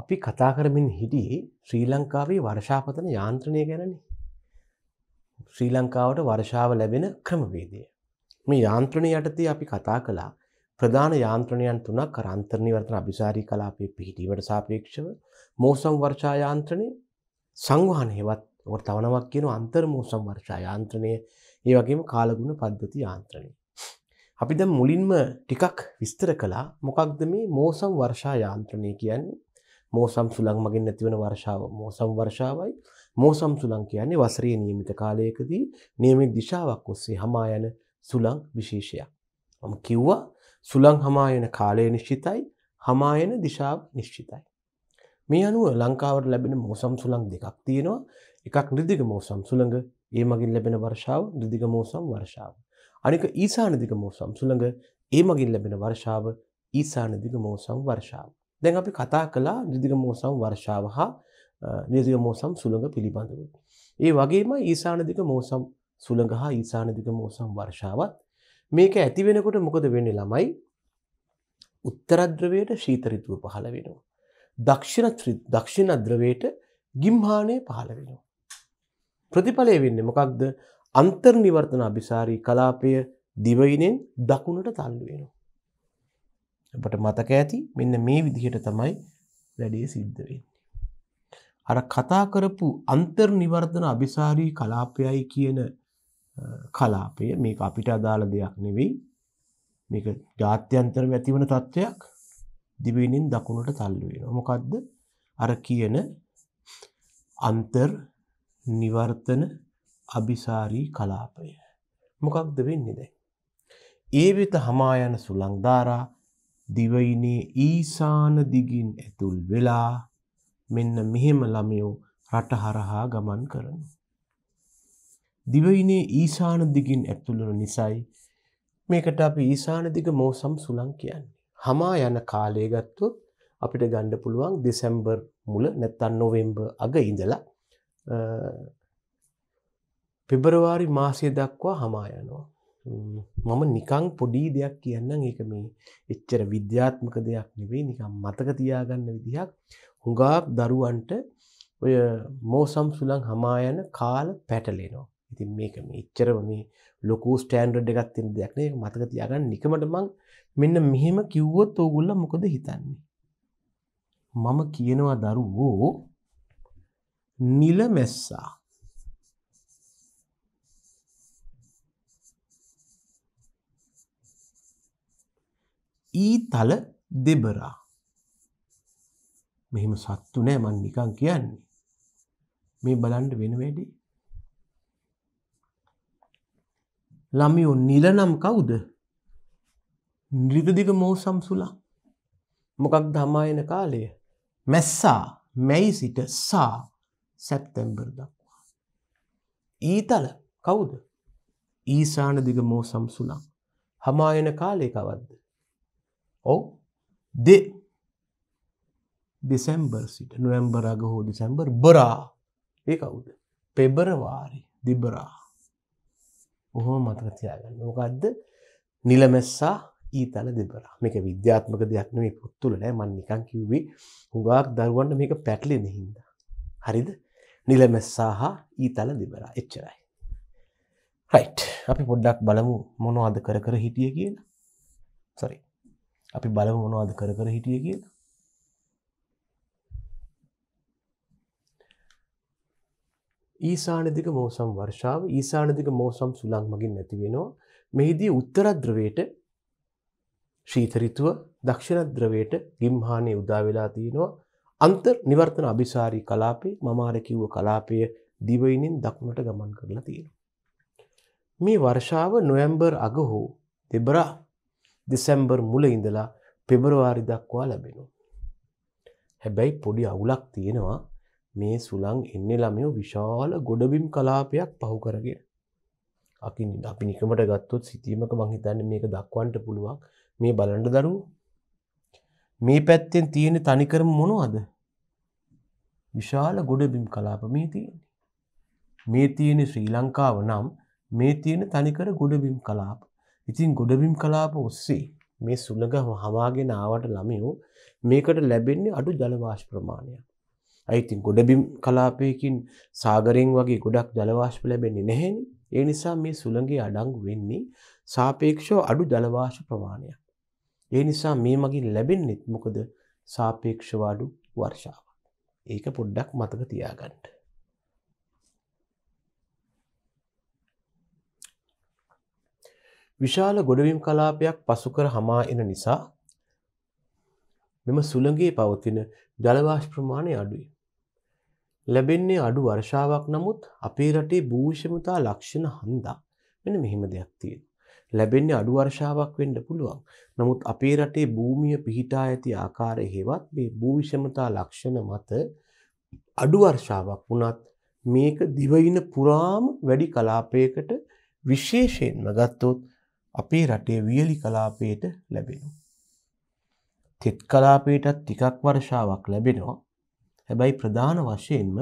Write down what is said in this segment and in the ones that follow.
අපි කතා කරමින් හිටියේ ශ්‍රී ලංකාවේ වර්ෂාපතන යාන්ත්‍රණය ගැනනේ. ශ්‍රී ලංකාවට වර්ෂාව ලැබෙන ක්‍රමවේදය. මේ යාන්ත්‍රණය යටතේ අපි කතා කළා ප්‍රධාන යාන්ත්‍රණයන් තුනක් අරන්තරණිවර්තන අභිසාරී කලාපයේ පිහිටීමට සාපේක්ෂව මෝසම් වර්ෂා යාන්ත්‍රණය සංවහන හෙවත් ඔට තවනවක් කියන අන්තර්මෝසම් වර්ෂා යාන්ත්‍රණය ඒ වගේම කාලගුණ පද්ධති යාන්ත්‍රණය. අපි ද මුලින්ම ටිකක් විස්තර කලා මොකක්ද මේ මෝසම් වර්ෂා යාන්ත්‍රණය කියන්නේ මෝසම් සුළං මගින් නැතිවන වර්ෂාව මෝසම් වර්ෂාවයි මෝසම් සුළං කියන්නේ වසරේ නියමිත කාලයකදී නියමිත දිශාවක් ඔස්සේ හමා යන සුළං විශේෂයක්. මම කිව්වා සුළං හමා යන කාලය නිශ්චිතයි හමා යන දිශාව නිශ්චිතයි. මේ අනුව ලංකාවට ලැබෙන මෝසම් සුළං දෙකක් තියෙනවා. එකක් නිර්දිග මෝසම් සුළඟ ඒ මගින් ලැබෙන වර්ෂාව නිර්දිග මෝසම් වර්ෂාව. අනික ඊසානදිග මෝසම් සුළඟ ඒ මගින් ලැබෙන වර්ෂාව ඊසානදිග මෝසම් වර්ෂාව. දැන් අපි කතා කළා නිදිග මෝසම් වර්ෂාව හා නිදිග මෝසම් සුළඟ පිළිබඳව. ඒ වගේම ඊසානදික මෝසම් සුළඟ හා ඊසානදික මෝසම් වර්ෂාවත් මේක ඇති වෙනකොට මොකද වෙන්නේ ළමයි උත්තරද්‍රවයට ශීතරිතුව පහළ වෙනවා. දක්ෂිණ දක්ෂිණ අද්‍රවයට ගිම්හානය පහළ වෙනවා. ප්‍රතිඵලය වෙන්න මොකක්ද අන්තර්නිවර්තන අභිසාරී කලාපය දිවයිනෙන් දකුණට තල්ලුවෙනවා. ඔබට මතක ඇති මෙන්න මේ විදිහට තමයි වැඩේ සිද්ධ වෙන්නේ. අර කතා කරපු අන්තර්නිවර්ධන අභිසාරී කලාපයයි කියන කලාපය මේක අපිට අදාළ දෙයක් නෙවෙයි. මේක ජාත්‍යන්තර ඇතිවන තත්ත්වයක් දිවෙනින් දකුණට තල්ලු වෙනවා. මොකද්ද? අර කියන අන්තර් නිවර්තන අභිසාරී කලාපය. මොකක්ද වෙන්නේ දැන්? ඒ වෙත හමා යන සුළං ධාරා දිවයිනේ ඊසාන දිගින් ඇතුල් වෙලා මෙන්න මෙහෙම ළමයෝ රට හරහා ගමන් කරනවා. දිවයිනේ ඊසාන දිගින් ඇතුල් වෙන නිසායි මේකට අපි ඊසාන දිග මෝසම් සුළං කියන්නේ. හමා යන කාලය ගත්තොත් අපිට ගන්න පුළුවන් දෙසැම්බර් මුල නැත්තම් නොවෙම්බර් අග ඉඳලා පෙබරවාරි මාසය දක්වා හමා යනවා. මම නිකං පොඩී දෙයක් කියන්න ඒක මේ එච්චර විද්‍යාත්මක දෙයක් නෙවෙයි නිකම් මතක තියාගන්න විදිහක් හුඟාක් දරුවන්ට ඔය මෝසම් සුළං හමායන කාල පැටලේනවා ඉතින් මේක මේ එච්චරව මේ ලොකු ස්ටෑන්ඩඩ් එකක් තියෙන දෙයක් නේ මතක තියාගන්න නිකමට මං මෙන්න මෙහෙම කිව්වොත් ඕගොල්ලෝ මොකද හිතන්නේ මම කියනවා දරුවෝ නිලමැස්සා ඊතල දෙබරා. මෙහෙම සත්තු නෑ මන් නිකං කියන්නේ. මේ බලන්ට වෙන වැඩේ. ළමියෝ නිලනම් කවුද නිරිතදිග මෝසම් සුලා මොකක් දමායන කාලය මැස්සා මැයි සිට සා සැප්තැම්බර් දක්වා. ඊතල කවුද ඊසාන දිග මෝසම් සුලා හමායන කාලය කවද්ද ඔවු දෙ දෙසැම්බර් සිට නොවැම්බර අග හෝ දෙසැම්බර් බරා ඒ කවුද පෙබරවාරි දිබරා ඔහොම මතකතියාගන්න මොකක්ද නිලමැස්සා ඊතල දෙබර මේක විද්‍යාත්මක දෙයක් නෙමේ පොත්තුල නෑ මන් නිකන් කිව්වේ හුඟක් දරුවන්න මේක පැටලෙන හින්ද හරිද නිලමැස්සා හා ඊතල දෙබරා එච්චරයි රයිට් අපි පොඩ්ඩක් බලමු මොනවාද කර කර හිටිය කියලා සරි අපි බලව මොනවාද කර කර හිටිය කියලා ඊසානදික මෝසම් වර්ෂාව ඊසානදික මෝසම් සුළං මගින් නැතිවෙනවා මෙහිදී උත්තරද්‍රවයට ශීතරිතුව දක්ෂිණද්‍රවයට ගිම්හානය උදාවෙලා තියෙනවා අන්තර් නිවර්තන අභිසාරී කලාපේ මමාරකිව්ව කලාපය දිවයිනින් දකුණට ගමන් කරලා තියෙන. මේ වර්ෂාව නොයම්බර් අගහෝ දෙබරා දෙසැම්බර් මුල ඉඳලා පෙබරවාරි දක්වා ලැබෙනු. හැබැයි පොඩි අවුලක් තියෙනවා මේ සුළං එන්නේ ළමයෝ විශාල ගොඩබිම් කලාපයක් පහු කරගෙන. අපි අපි නිකමට ගත්තොත් සිතීමක මහිතන්න මේක දක්වන්ට පුළුවන් මේ බලන්ඩ දරු මේ පැත්තෙන් තියෙන තනිකරම මොනවද විශාල ගොඩබිම් කලාප මේ තියෙන්නේ මේ තියෙන ශ්‍රී ලංකාව නම් මේ තියෙන තනිකර ගොඩබිම් කලාප ඉතින් ගොඩබිම් කලාප ඔස්සේ මේ සුළඟ හවාගෙන ආවට ළමයෝ මේකට ලැබෙන්නේ අඩු ජලවාශ ප්‍රමාණයක්. අයිතින් ගොඩබිම් කලාපයකින් සාගරෙන් වගේ ගොඩක් ජලවාශ්ප ලැබෙන්නේ නැහැනි ඒ නිසා මේ සුළඟේ අඩංගු වෙන්නේ සාපේක්ෂෝ අඩු ජලවාශ ප්‍රමාණයක්. ඒ නිසා මේ මගින් ලැබෙන්නෙත් මොකද සාපේක්ෂවාඩු වර්ෂාව. ඒක පොඩ්ඩක් මතක තියාගන්ට. විශාල ගොඩවීම් කලාපයක් පසුකර හමා එන නිසා මෙම සුළගේ පවතින ජලවාශ ප්‍රමාණය අඩුයි. ලැබෙන්නේ අඩු වර්ෂාවක් නමුත් අපේ රටේ භූෂමතා ලක්ෂණ හන්දා මෙන මෙහෙම දෙයක් තියෙන. ලැබෙන්නේ අඩු වර්ෂාවක් වෙන්න පුළුවන්. නමුත් අපේ රටේ භූමිය පිහිටා ඇති ආකාරය හෙවත් මේ භූවිෂමතා ලක්ෂණ මත අඩු වර්ෂාවක් වුණත් මේක දිවයින පුරාම වැඩි කලාපයකට විශේෂයෙන්ම ගත්තොත් අපේ රටේ වියලි කලාපයට ලැබෙනු. තෙත් කලාපයටත් තිකක් වර්ෂාවක් ලැබෙනවා හැබැයි ප්‍රධාන වශයෙන්ම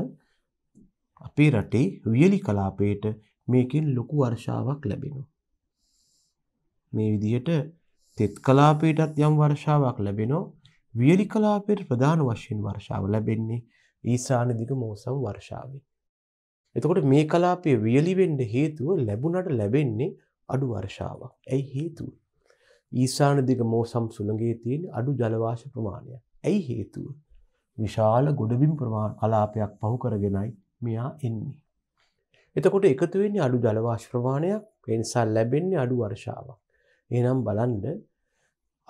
අපේ රටේ වියලි කලාපයට මේකින් ලොකු වර්ෂාවක් ලැබෙනු. මේ විදියට තෙත් කලාපයටත් යම් වර්ෂාවක් ලැබෙනෝ වියලි කලාපයට ප්‍රධාන වශයෙන් වර්ෂාව ලැබෙන්නේ ඊසානදිග මෝසම් වර්ෂාවෙන්. එතකොට මේ කලාපය වියලිවෙන්ඩ හේතුව ලැබුණට ලැබෙන්නේ අඩු වර්ෂාවක්. ඇයි හේතුව? ඊසාන දිග මෝසම් සුළඟේ තියෙන අඩු ජලවාශ ප්‍රමාණය. ඇයි හේතුව? විශාල ගොඩබිම් ප්‍රමාණ කලාපයක් පහු කරගෙනයි මෙයා එන්නේ. එතකොට එකතු වෙන්නේ අඩු ජලවාශ ප්‍රමාණයක්, ඒ නිසා ලැබෙන්නේ අඩු වර්ෂාවක්. එහෙනම් බලන්න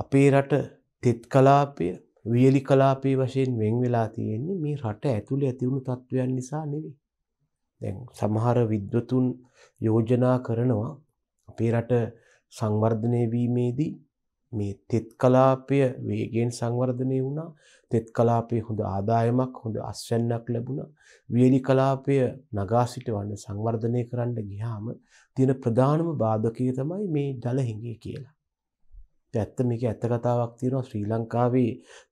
අපේ රට තෙත් කලාපය, වියලි කලාපයේ වශයෙන් වෙන් වෙලා තියෙන්නේ මේ රට ඇතුළේ ඇති වුණු තත්ත්වයන් නිසා නෙවෙයි. දැන් සමහර විද්වතුන් යෝජනා කරනවා අපේ රට සංවර්ධනය වීමේදී මේ තෙත් කලාපය වේගෙන් සංවර්ධනය වුණා තෙත් කලාපයේ හොඳ ආදායමක් හොඳ අස්වැන්නක් ලැබුණා වියලි කලාපය නගා සිටවන්න සංවර්ධනය කරන්න ගියාම තියෙන ප්‍රධානම බාධකය තමයි මේ ජල හිඟය කියලා. ඇත්ත මේක ඇත්ත කතාවක් තියෙනවා ශ්‍රී ලංකාවේ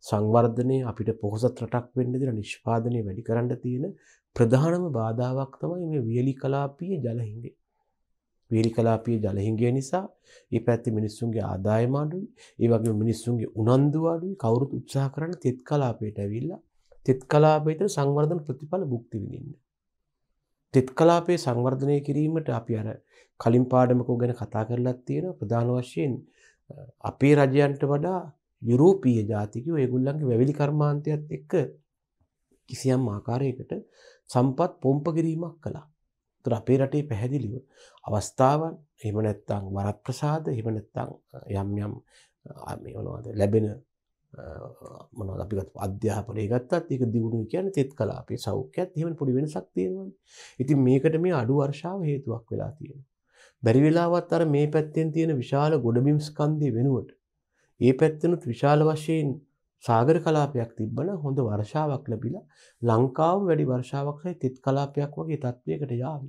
සංවර්ධනය අපිට පොහොසත් රටක් වෙන්න දෙන නිෂ්පාදනය වැඩි කරන්න තියෙන ප්‍රධානම බාධාවක් තමයි මේ වියලි කලාපීය ජල හිඟය. වීරිකලාපීය ජලහිංගය නිසා ඒ පැත්තේ මිනිස්සුන්ගේ ආදායම අඩුයි. ඒ වගේම මිනිස්සුන්ගේ උනන්දු අඩුයි. කවුරුත් උත්සාහ කරන්නේ තෙත් කලාපයට ඇවිල්ලා තෙත් කලාපයට සංවර්ධන ප්‍රතිඵල භුක්ති විඳින්න. තෙත් කලාපයේ සංවර්ධනය කිරීමට අපි අර කලින් පාඩමකෝ ගැන කතා කරලත් තියෙනවා ප්‍රධාන වශයෙන් අපේ රජයන්ට වඩා යුරෝපීය ජාතිකයෝ ඒගොල්ලන්ගේ වැවිලි කර්මාන්තයත් එක්ක කිසියම් ආකාරයකට සම්පත් පොම්ප කිරීමක් කළා. තොර අපේ රටේ පැහැදිලිව අවස්ථාවන් එහෙම නැත්තං වරප්‍රසාද එහෙම නැත්තං යම් යම් මේ මොනවද ලැබෙන මොනවද අපි අධ්‍යාපනය ගත්තත් ඒක දියුණුව කියන්නේ තෙත් කලාපේ සෞඛ්‍යයත් එහෙම පොඩි වෙනසක් තියෙනවානේ. ඉතින් මේකට මේ අඩු වර්ෂාව හේතුවක් වෙලා තියෙනවා. බැරි වෙලාවත් අර මේ පැත්තෙන් තියෙන විශාල ගොඩබිම් ස්කන්ධය වෙනුවට ඒ පැත්තෙනුත් විශාල වශයෙන් සාගර කලාපයක් තිබ්බන හොඳ වර්ෂාවක් ලැබිලා ලංකාව වැඩි වර්ෂාවක්හයි තෙත් කලාපයක් වගේ තත්ත්වයකට යාවි.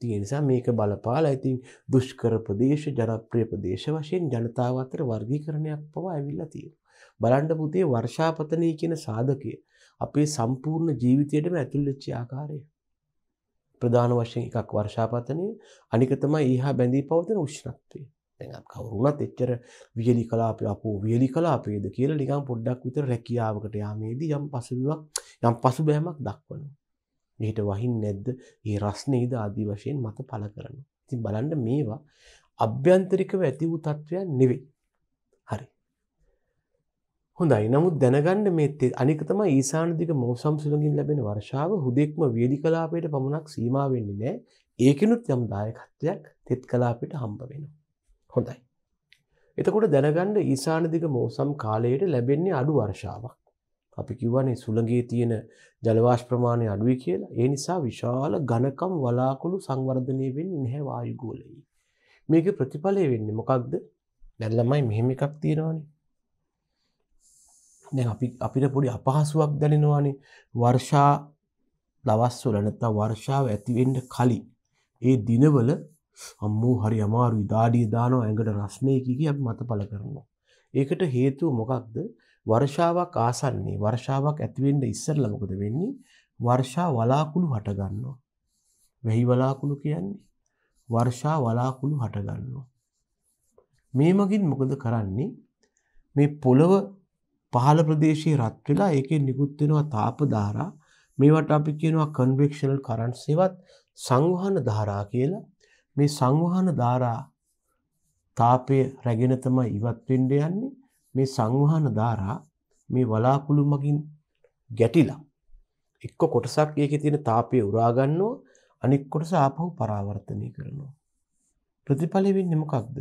තිය නිසා මේක බලපාල ඉතින් දුෂ්කර ප්‍රදේශ ජනප්‍රිය ප්‍රදේශ වශයෙන් ජනතාව අතර වර්ගීකරණයක් පවා ඇවිල්ලා තියෙන. බලන්ඩ පුතේ වර්ෂාපතනය කියන සාධකය අපේ සම්පූර්ණ ජීවිතයටම ඇතුල්ලච්චි ආකාරය. ප්‍රධාන වශයෙන් එකක් වර්ෂාපතනය අනිකතම ඒහා බැඳී පවතන උෂ්ණත්වය. දැන් කවුරුණත් එච්චර වියලි කළා අපි අපෝ වියලි කළා අපේද කියලා නිකන් පොඩ්ඩක් විතර රැකියාවකට යාමේදී යම් පසුබිමක් යම් පසුබෑමක් දක්වනවා. මෙහිට වහින් නැද්ද? මේ රස්නේද ආදි වශයෙන් මත පළ කරනවා. ඉතින් බලන්න මේවා අභ්‍යන්තරිකව ඇති වූ තත්වයන් නෙවෙයි. හරි. හොඳයි. නමුත් දැනගන්න මේ අනික තමයි ඊසාන දිග මෞසම් සුළඟින් ලැබෙන වර්ෂාව හුදෙක්ම වියලි කලාපයට පමණක් සීමා වෙන්නේ නැහැ. ඒකිනුත් යම් දායකත්වයක් තෙත් කලාපයට හම්බ වෙනවා. හොඳයි. එතකොට දැනගන්න ඊසානදික මෝසම් කාලයට ලැබෙන්නේ අඩු වර්ෂාවක්. අපි කිව්වනේ සුළඟේ තියෙන ජලවාශ ප්‍රමාණය අඩුයි කියලා. ඒ නිසා විශාල ඝනකම් වලාකුළු සංවර්ධනය වෙන්නේ නැහැ වායුගෝලයේ. මේක ප්‍රතිඵලය වෙන්නේ මොකක්ද? දැන් ළමයි මෙහෙම එකක් තියෙනවානේ. දැන් අපි අපිට පොඩි අපහසුාවක් දැනෙනවානේ වර්ෂා දවස්වල නැත්නම් වර්ෂාව ඇති වෙන්න කලින් ඒ දිනවල අම්මෝ හරි අමාරුයි දාඩිය දානෝ ඇඟට රස්නයකිකි අප මත පල කරනවා. ඒකට හේතුව මොකක්ද වර්ෂාවක් ආසන්නේ වර්ෂාවක් ඇතිවෙන්ට ඉස්සරල මොකද වෙන්නේ වර්ෂා වලාකුළු හටගන්නවා. වැහි වලාකුළු කියන්නේ වර්ෂා වලාකුළු හටගන්නවා. මේ මගින් මොකද කරන්නේ මේ පොළොව පහළ ප්‍රදේශයේ රත් වෙලා ඒකෙන් නිකුත් වෙනවා තාප ධාරා මේවට අපි කියනවා කන්වෙක්ෂනල් කරන්ට්ස් ඒවත් සංවහන ධාරා කියලා මේ සංවහන ධාරා තාපය රැගෙන තමයි ඉවත් වෙන්න යන්නේ මේ සංවහන ධාරා මේ වලාකුළු මගින් ගැටිලා එක්ක කොටසක් ඒකේ තියෙන තාපය උරා ගන්නවා අනෙක් කොටස ආපහු පරාවර්තනය කරනවා ප්‍රතිඵලෙ වෙන්නේ මොකක්ද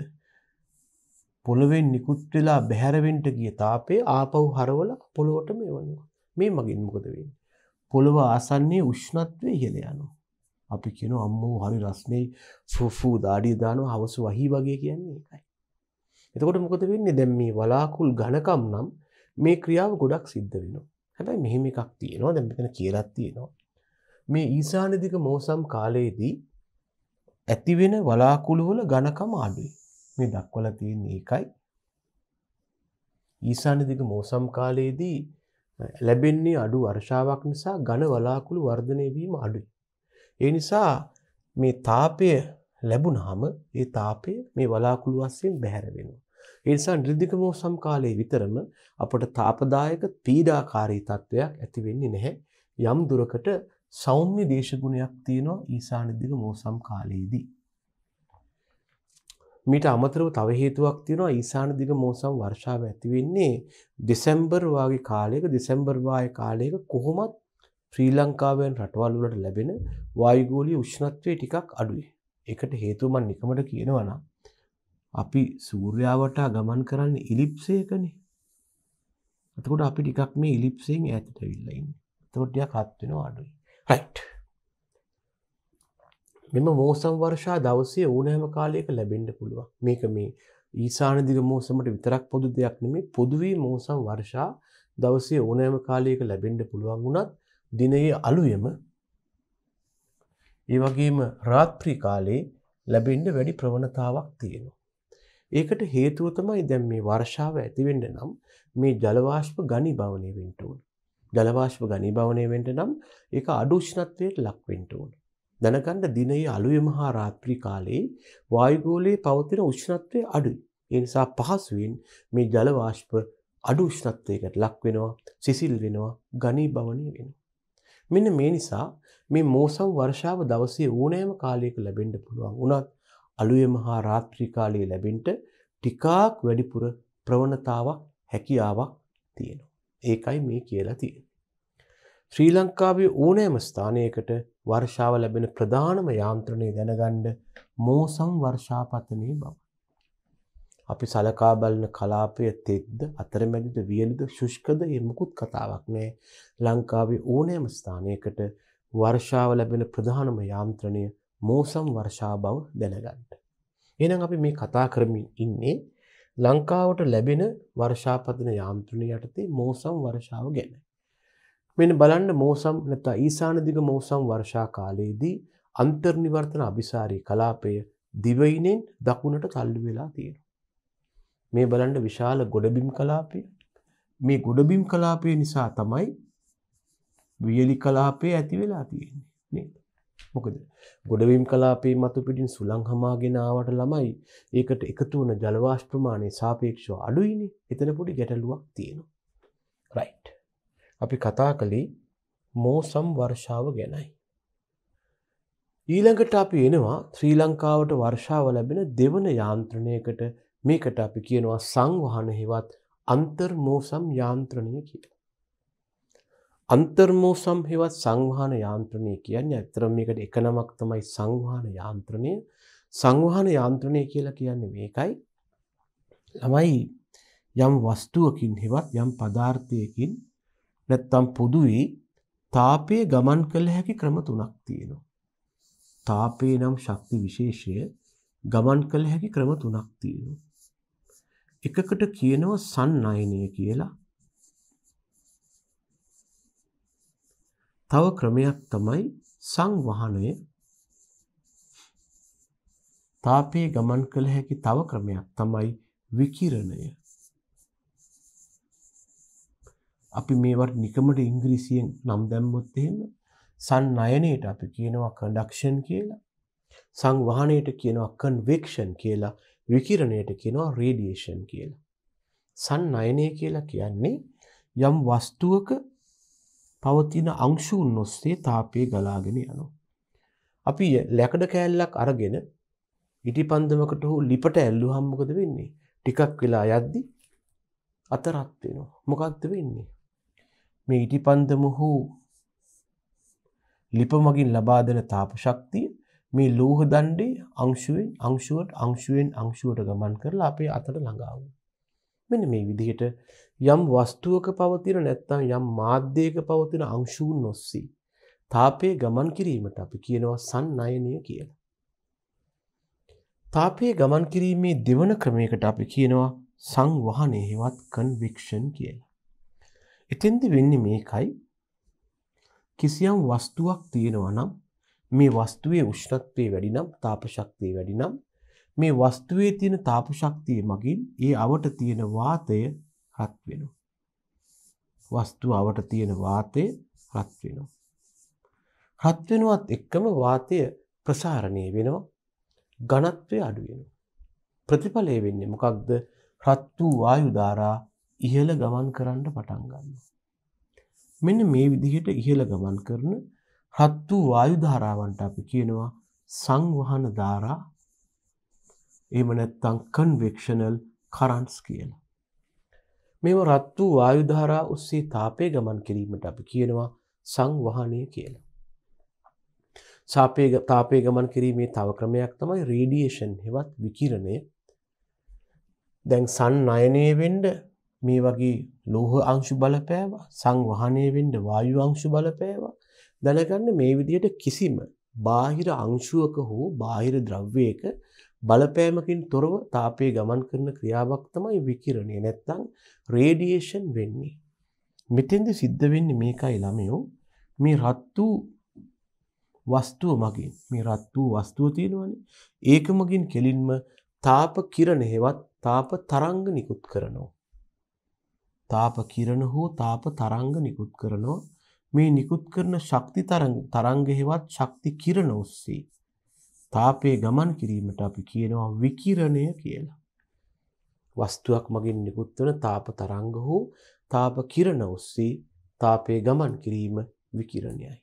පොළවෙන් නිකුත් වෙලා බැහැරවෙන්න ගිය තාපය ආපහු හරවලා පොළොවට මේවනවා මේ මගින් මොකද වෙන්නේ පොළව ආසන්නයේ උෂ්ණත්වය ඉහළ යනවා අපි කියන අම්මෝ හරි රස්නේ ෆූෆූ දාඩිය දානවා හවස වහි වගේ කියන්නේ ඒකයි. එතකොට මොකද වෙන්නේ දැන් මේ වලාකුල් ඝනකම් නම් මේ ක්‍රියාව ගොඩක් සිද්ධ වෙනවා. හැබැයි මෙහෙම එකක් තියෙනවා දැන් මෙතන කියලා තියෙනවා. මේ ඊසාන දිග මෝසම් කාලයේදී ඇති වෙන වලාකුළු වල ඝනකම අඩුයි. මේ දක්වලා තියෙන්නේ ඒකයි. ඊසාන දිග මෝසම් කාලයේදී ලැබෙන්නේ අඩු වර්ෂාවක් නිසා ඝන වලාකුළු වර්ධනය වීම අඩුයි. ඒ නිසා මේ තාපය ලැබුණාම ඒ තාපය මේ වලාකුළු වශයෙන් බැහැර වෙනවා. ඒ නිසා නිර්ධික මෝසම් කාලයේ විතරම අපට තාපදායක පීඩාකාරී තත්වයක් ඇති වෙන්නේ නැහැ. යම් දුරකට සෞම්‍ය දේශගුණයක් තියෙනවා ඊසානිද්දික මෝසම් කාලයේදී. මීට අමතරව තව හේතුවක් තියෙනවා ඊසාන දිග මෝසම් වර්ෂාව ඇති වෙන්නේ දෙසැම්බර් වාගේ කාලයක දෙසැම්බර් වායේ කාලයක කොහොමත් ශ්‍රී ලංකාවයන් රටවල් වලට ලැබෙන වායුගෝලීය උෂ්ණත්වය ටිකක් අඩුයි. ඒකට හේතුව මම නිකමට කියනවා නම් අපි සූර්යා වටා ගමන් කරන්නේ ඉලිප්සයකනේ. එතකොට අපි ටිකක් මේ ඉලිප්සයෙන් ඈතට වෙලා ඉන්නේ. එතකොට ටිකක් හත් වෙනවා අඩුයි. රයිට්. මෙම මෝසම් වර්ෂා දවසේ ඕනෑම කාලයක ලැබෙන්ඩ පුළුවන් මේක මේ ඊසානදිග මෝසමට විතරක් පොදු දෙයක් නෙමේ පොදුවී මෝසම් වර්ෂා දවසේ ඕනෑම කාලයක ලැබෙන්ඩ පුළුවන් වුණත් දිනයේ අලුයම ඒ වගේම රාත්‍රී කාලේ ලැබෙන්න වැඩි ප්‍රවණතාවක් තියෙනවා. ඒකට හේතුව තමයි දැන් මේ වර්ෂාව ඇති වෙන්න නම් මේ ජලවාෂ්ප ඝනීභවණය වෙන්න ඕන. ජලවාෂ්ප ඝනීභවණය වෙන්න නම් ඒක අඩු උෂ්ණත්වයට ලක් වෙන්න ඕන. දැනගන්න දිනයේ අලුයම හා රාත්‍රී කාලේ වායුගෝලයේ පවතින උෂ්ණත්වය අඩුයි. ඒ නිසා පහසුවෙන් මේ ජලවාෂ්ප අඩු උෂ්ණත්වයකට ලක් වෙනවා, සිසිල් වෙනවා, ඝනීභවණය වෙනවා. මෙන්න මේ නිසා මේ මෝසම් වර්ෂාව දවසේ ඕනෑම කාලයක ලැබෙන්ඩ පුළුවන් උනත් අලුයම හා රාත්‍රිකාලයේ ලැබෙන්ට ටිකාක් වැඩිපුර ප්‍රවණතාවක් හැකියාවක් තියෙනවා. ඒකයි මේ කියලා තිය. ශ්‍රී ලංකාවේ ඕනෑම ස්ථානයකට වර්ෂාව ලැබෙන ප්‍රධානම යාන්ත්‍රණය දැනගණ්ඩ මෝසම් වර්ෂාපතනය බව. අපි සලකා බලන කලාපය තෙද්ද අතරමැදිද වියලිද ශුෂ්කද ඒ මුකුත් කතාවක් නෑ ලංකාවේ ඕනෑම ස්ථානයකට වර්ෂාව ලැබෙන ප්‍රධානම යාන්ත්‍රණය මෝසම් වර්ෂා බව දැනගන්න. එනම් අපි මේ කතා කරමින් ඉන්නේ ලංකාවට ලැබෙන වර්ෂාපදන යාන්ත්‍රණය යටතේ මෝසම් වර්ෂාව ගැන. මෙන බලන්න මෝසම් නැතා ඊසානදිග මෝසම් වර්ෂා කාලයේදී අන්තර්නිවර්තන අභිසාරී කලාපය දිවයිනෙන් දකුණට තල්ලු වෙලා තියෙන. මේ බලන්ඩ විශාල ගොඩබිම් කලාපය මේ ගොඩබිම් කලාපය නිසා තමයි වියලි කලාපය ඇති වෙලා තියෙන්නේ නේද මොකද ගොඩවීම් කලාපේ මතු පිටින් සුළං හමාගෙනාවට ළමයි ඒකට එකතු වන ජලවාශ් ප්‍රමාණය සාපේක්ෂව අඩුයිනි එතන පොඩි ගැටලුවක් තියෙනවා රයිට් අපි කතා කළේ මෝසම් වර්ෂාව ගැනයි ඊළඟට අපි එනවා ශ්‍රී ලංකාවට වර්ෂාව ලැබෙන දෙවන යාන්ත්‍රණයකට මේකට අපි කියනවා සංවහන හෙවත් අන්තර්මෝසම් යාන්ත්‍රණය කියලා. අන්තර්මෝසම් හෙවත් සංවහන යාන්ත්‍රණය කියන්නේ ඇත්තටම මේකට එක නමක් තමයි සංවහන යාන්ත්‍රණය. සංවහන යාන්ත්‍රණය කියලා කියන්නේ මේකයි. ළමයි යම් වස්තුවකින් හෙවත් යම් පදාර්ථයකින් නැත්තම් පොදුවේ තාපය ගමන් කළ හැකි ක්‍රම තුනක් තියෙනවා. තාපේ නම් ශක්ති විශේෂය ගමන් කළ හැකි ක්‍රම තුනක් තියෙනවා. එකකට කියනවා සන්නයනය කියලා. තව ක්‍රමයක් තමයි සංවහනය තාපයේ ගමන් කළ හැකි තව ක්‍රමයක් තමයි විකිරණය. අපි මේවට නිකමට ඉංග්‍රීසියෙන් නම් දැම්මොත් එහෙම සන්නයනයට අපි කියනවා කඩක්ෂන් කියලා සංවහනයට කියනවා කන්වෙක්ෂන් කියලා විකිරණයට කියනවා රේඩියේෂන් කියලා. සන්නයනය කියලා කියන්නේ යම් වස්තුවක පවතින අංශුන් නොස්සේ තාපය ගලාගෙන යනු. අපි ලැකඩ කෑල්ලක් අරගෙන ඉටි පන්දමකට හෝ ලිපට ඇල්ලු හම්මකද වෙන්නේ ටිකක් වෙලා යද්දි අතරත්වෙනවා මොකක්ද වෙන්නේ. මේ ඉටි පන්දම හෝ ලිප මගින් ලබාදන තාපශක්තිය මේ ලෝහ දණ්ඩේ අංශුවෙන් අංශුවට අංශුවෙන් අංශුවට ගමන් කරලා අපේ අතට ළඟාව. මෙන්න මේ විදිහට යම් වස්තුවක පවතින නැත්තම් යම් මාධ්‍යයක පවතින අංශූන් නොස්සී. තාපයේ ගමන් කිරීමට අපි කියනවා සන්නයනය කියලා. තාපයේ ගමන් කිරීමේ දෙවන ක්‍රමයකට අපි කියනවා සංවහනය හෙවත් කන්වික්ෂන් කියලා. එතෙන්ද වෙන්න මේකයි කිසියම් වස්තුවක් තියෙනවා නම් මේ වස්තුවේ උෂ්ණත්වය වැඩිනම් තාපශක්තිය වැඩිනම් මේ වස්තුවේ තියෙන තාපශක්තිය මගින් ඒ අවට තියෙන වාතය රත් වෙනවා. වස්තුව අවට තියෙන වාතය රත් වෙනවා. රත් වෙනවත් එක්කම වාතය ප්‍රසාරණය වෙනවා. ඝනත්වය අඩු වෙනවා. ප්‍රතිඵලය වෙන්නේ මොකක්ද? රත් වූ වායු ධාරා ඉහළ ගමන් කරන්න පටන් ගන්නවා. මෙන්න මේ විදිහට ඉහළ ගමන් කරන හත් වූ වායු ධාරාවන්ට අපි කියනවා සංවහන ධාරා එහෙම නැත්නම් convectional currents කියලා. මේව රත් වූ වායු ධාරා ඔස්සේ තාපය ගමන් කිරීමට අපි කියනවා සංවහනය කියලා. සාපේ තාපය ගමන් කිරීමේ තව ක්‍රමයක් තමයි රේඩියේෂන් හෙවත් විකිරණය. දැන් සන් නයනය වෙන්ඩ මේ වගේ ලෝහ අංශු බලපෑවා සංවහනය වෙන්ඩ වායු අංශු බලපෑවා දැනගන්න මේ විදියට කිසිම බාහිර අංශුවක හෝ බාහිර ද්‍රව්‍යයක බලපෑමකින් තොරව තාපය ගමන් කරන ක්‍රියාවක් තමයි විකිරණය නැත්තං රේඩියේෂන් වෙන්නේ. මෙතෙන්දි සිද්ධ වෙන්නේ මේකයි ළමයෝ මේ රත් වූ වස්තුව මගින් මේ රත් වූ වස්තුව තියෙනවනේ ඒක මගින් කෙලින්ම තාප කිරණ හෙවත් තාප තරංග නිකුත් කරනවා. තාප කිරණ හෝ තාප තරංග නිකුත් කරනවා මේ නිකුත් කරන ශක්ති තරංගහෙවත් ශක්ති කිරණ ඔස්සේ තාපය ගමන් කිරීමට අපි කියනවා විකිරණය කියලා. වස්තුවක් මගින් නිකුත් වන තාප තරංග හෝ තාප කිරණ ඔස්සේ තාපය ගමන් කිරීම විකිරණයයි.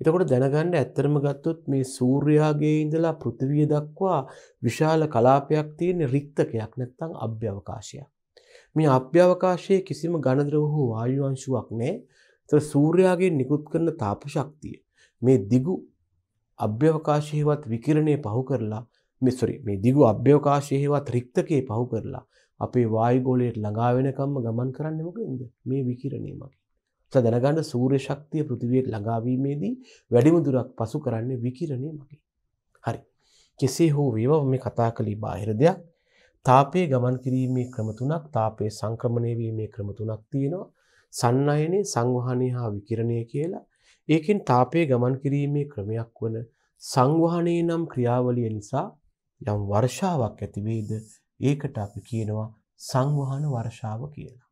එතකොට දැනගන්න ඇත්තරම ගත්තොත් මේ සූර්යාගේ ඉඳලා පෘථිවිය දක්වා විශාල කලාපයක් තියෙන රික්තකයක් නැත්නම් අභ්‍යවකාශයක්. මේ අභ්‍යවකාශයේ කිසිම ඝනද්‍රව හෝ වායු අංශුවක් නැහැ. එතකොට සූර්යාගෙන් නිකුත් කරන තාප ශක්තිය මේ දිගු අභ්‍යවකාශයේවත් විකිරණය පහු කරලා මේ සෝරි මේ දිගු අභ්‍යවකාශයේවත් රික්තකේ පහු කරලා අපේ වායු ගෝලයට ළඟා වෙනකම්ම ගමන් කරන්නේ මොකෙන්ද මේ විකිරණය මගින්. ඒ දැනගන්න සූර්ය ශක්තිය පෘථිවියට ළඟා වීමේදී වැඩිම දුරක් පසු කරන්නේ විකිරණය මගින්. හරි. කෙසේ හෝ වේවා මේ කතා කළේ බාහිර දෙයක්. තාපයේ ගමන් කිරීමේ ක්‍රම තුනක්, තාපයේ සංක්‍රමණය වීමේ ක්‍රම තුනක් තියෙනවා. සන්නයනේ සංවහනය හා විකිරණය කියලා ඒකෙන් තාපය ගමන් කිරීමේ ක්‍රමයක් වන සංවහනය නම් ක්‍රියාවලිය නිසා යම් වර්ෂාවක් ඇතිවේද ඒකට අපි කියනවා සංවහන වර්ෂාව කියලා.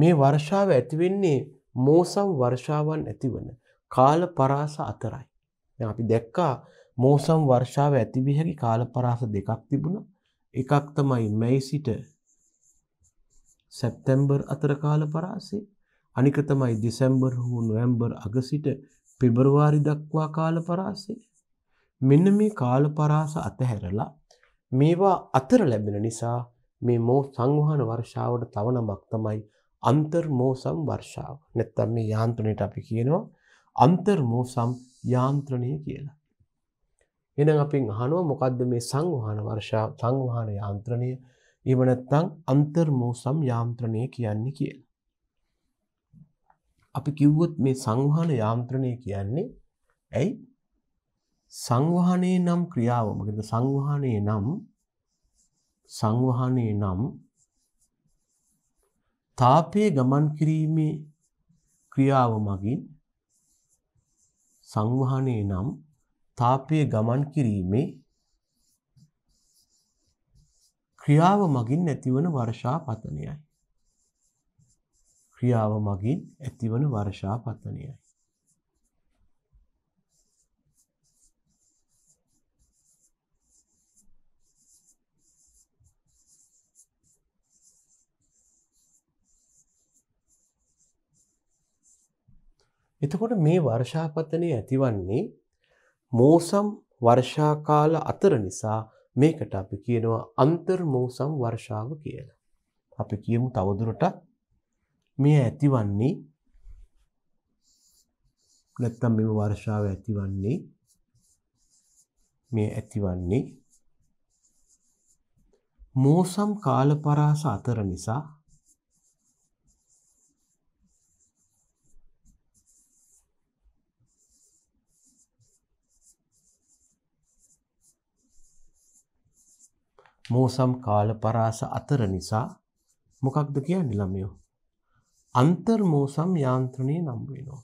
මේ වර්ෂාව ඇතිවෙන්නේ මෝසම් වර්ෂාවන් ඇතිවන කාල පරාස අතරයි. අපි දැක්කා මෝසම් වර්ෂාව ඇතිවිහැකි කාල පරාස දෙකක් තිබුණ එකක් තමයි මැයි සිට සැප්තැම්බර් අතර කාල පරාසේ අනික තමයි දෙසැම්බර් හෝ නොවැම්බර් අග සිට පෙබරවාරි දක්වා කාල පරාසේ මෙන්න මේ කාල පරාස අතහැරලා මේවා අතර ලැබෙන නිසා මේ මෝ සංවහන වර්ෂාවට තව නමක් තමයි අන්තර්මෝසම් වර්ෂාව. නැත්තම් මේ යාන්ත්‍රණයට අපි කියනවා අන්තර්මෝසම් යාන්ත්‍රණය කියලා. එහෙනම් අපි අහනවා මොකද්ද මේ සංවහන වර්ෂා සංවහන යාන්ත්‍රණය? ඒව නැත්තම් අන්තර්මෝසම් යාන්ත්‍රණය කියන්නේ කියලා. අපි කිව්වොත් මේ සංවහන යාන්ත්‍රණය කියන්නේ ඇයි සංවහනේ නම් ක්‍රියාව මොකද සංවහනේ නම් සංවහනේ නම් තාපයේ ගමන් කිරීමේ ක්‍රියාව මගින් සංවහනේ නම් තාපයේ ගමන් කිරීමේ ක්‍රියාව මගින් නැතිවන වර්ෂා පතනයයි. ක්‍රියාව මගින් ඇතිවන වර්ෂා පතනයයි. එතකොට මේ වර්ෂාපතනය ඇතිවන්නේ මෝසම් වර්ෂාකාල අතර නිසා මේකට අපි කියනවා අන්තර්මෝසම් වර්ෂාව කියලා. අපි කියමු තවදුරටත් මෙය ඇතිවන්නේ නැත්තම් මෙම වර්ෂාව ඇතිවන්නේ මේ ඇතිවන්නේ මෝසම් කාලපරාස අතර නිසා මෝසම් කාල පරාස අතර නිසා මොකක්ද කියන්න ළමයෝ. අන්තර්මෝසම් යාන්ත්‍රණය නම්බුවෙනවා.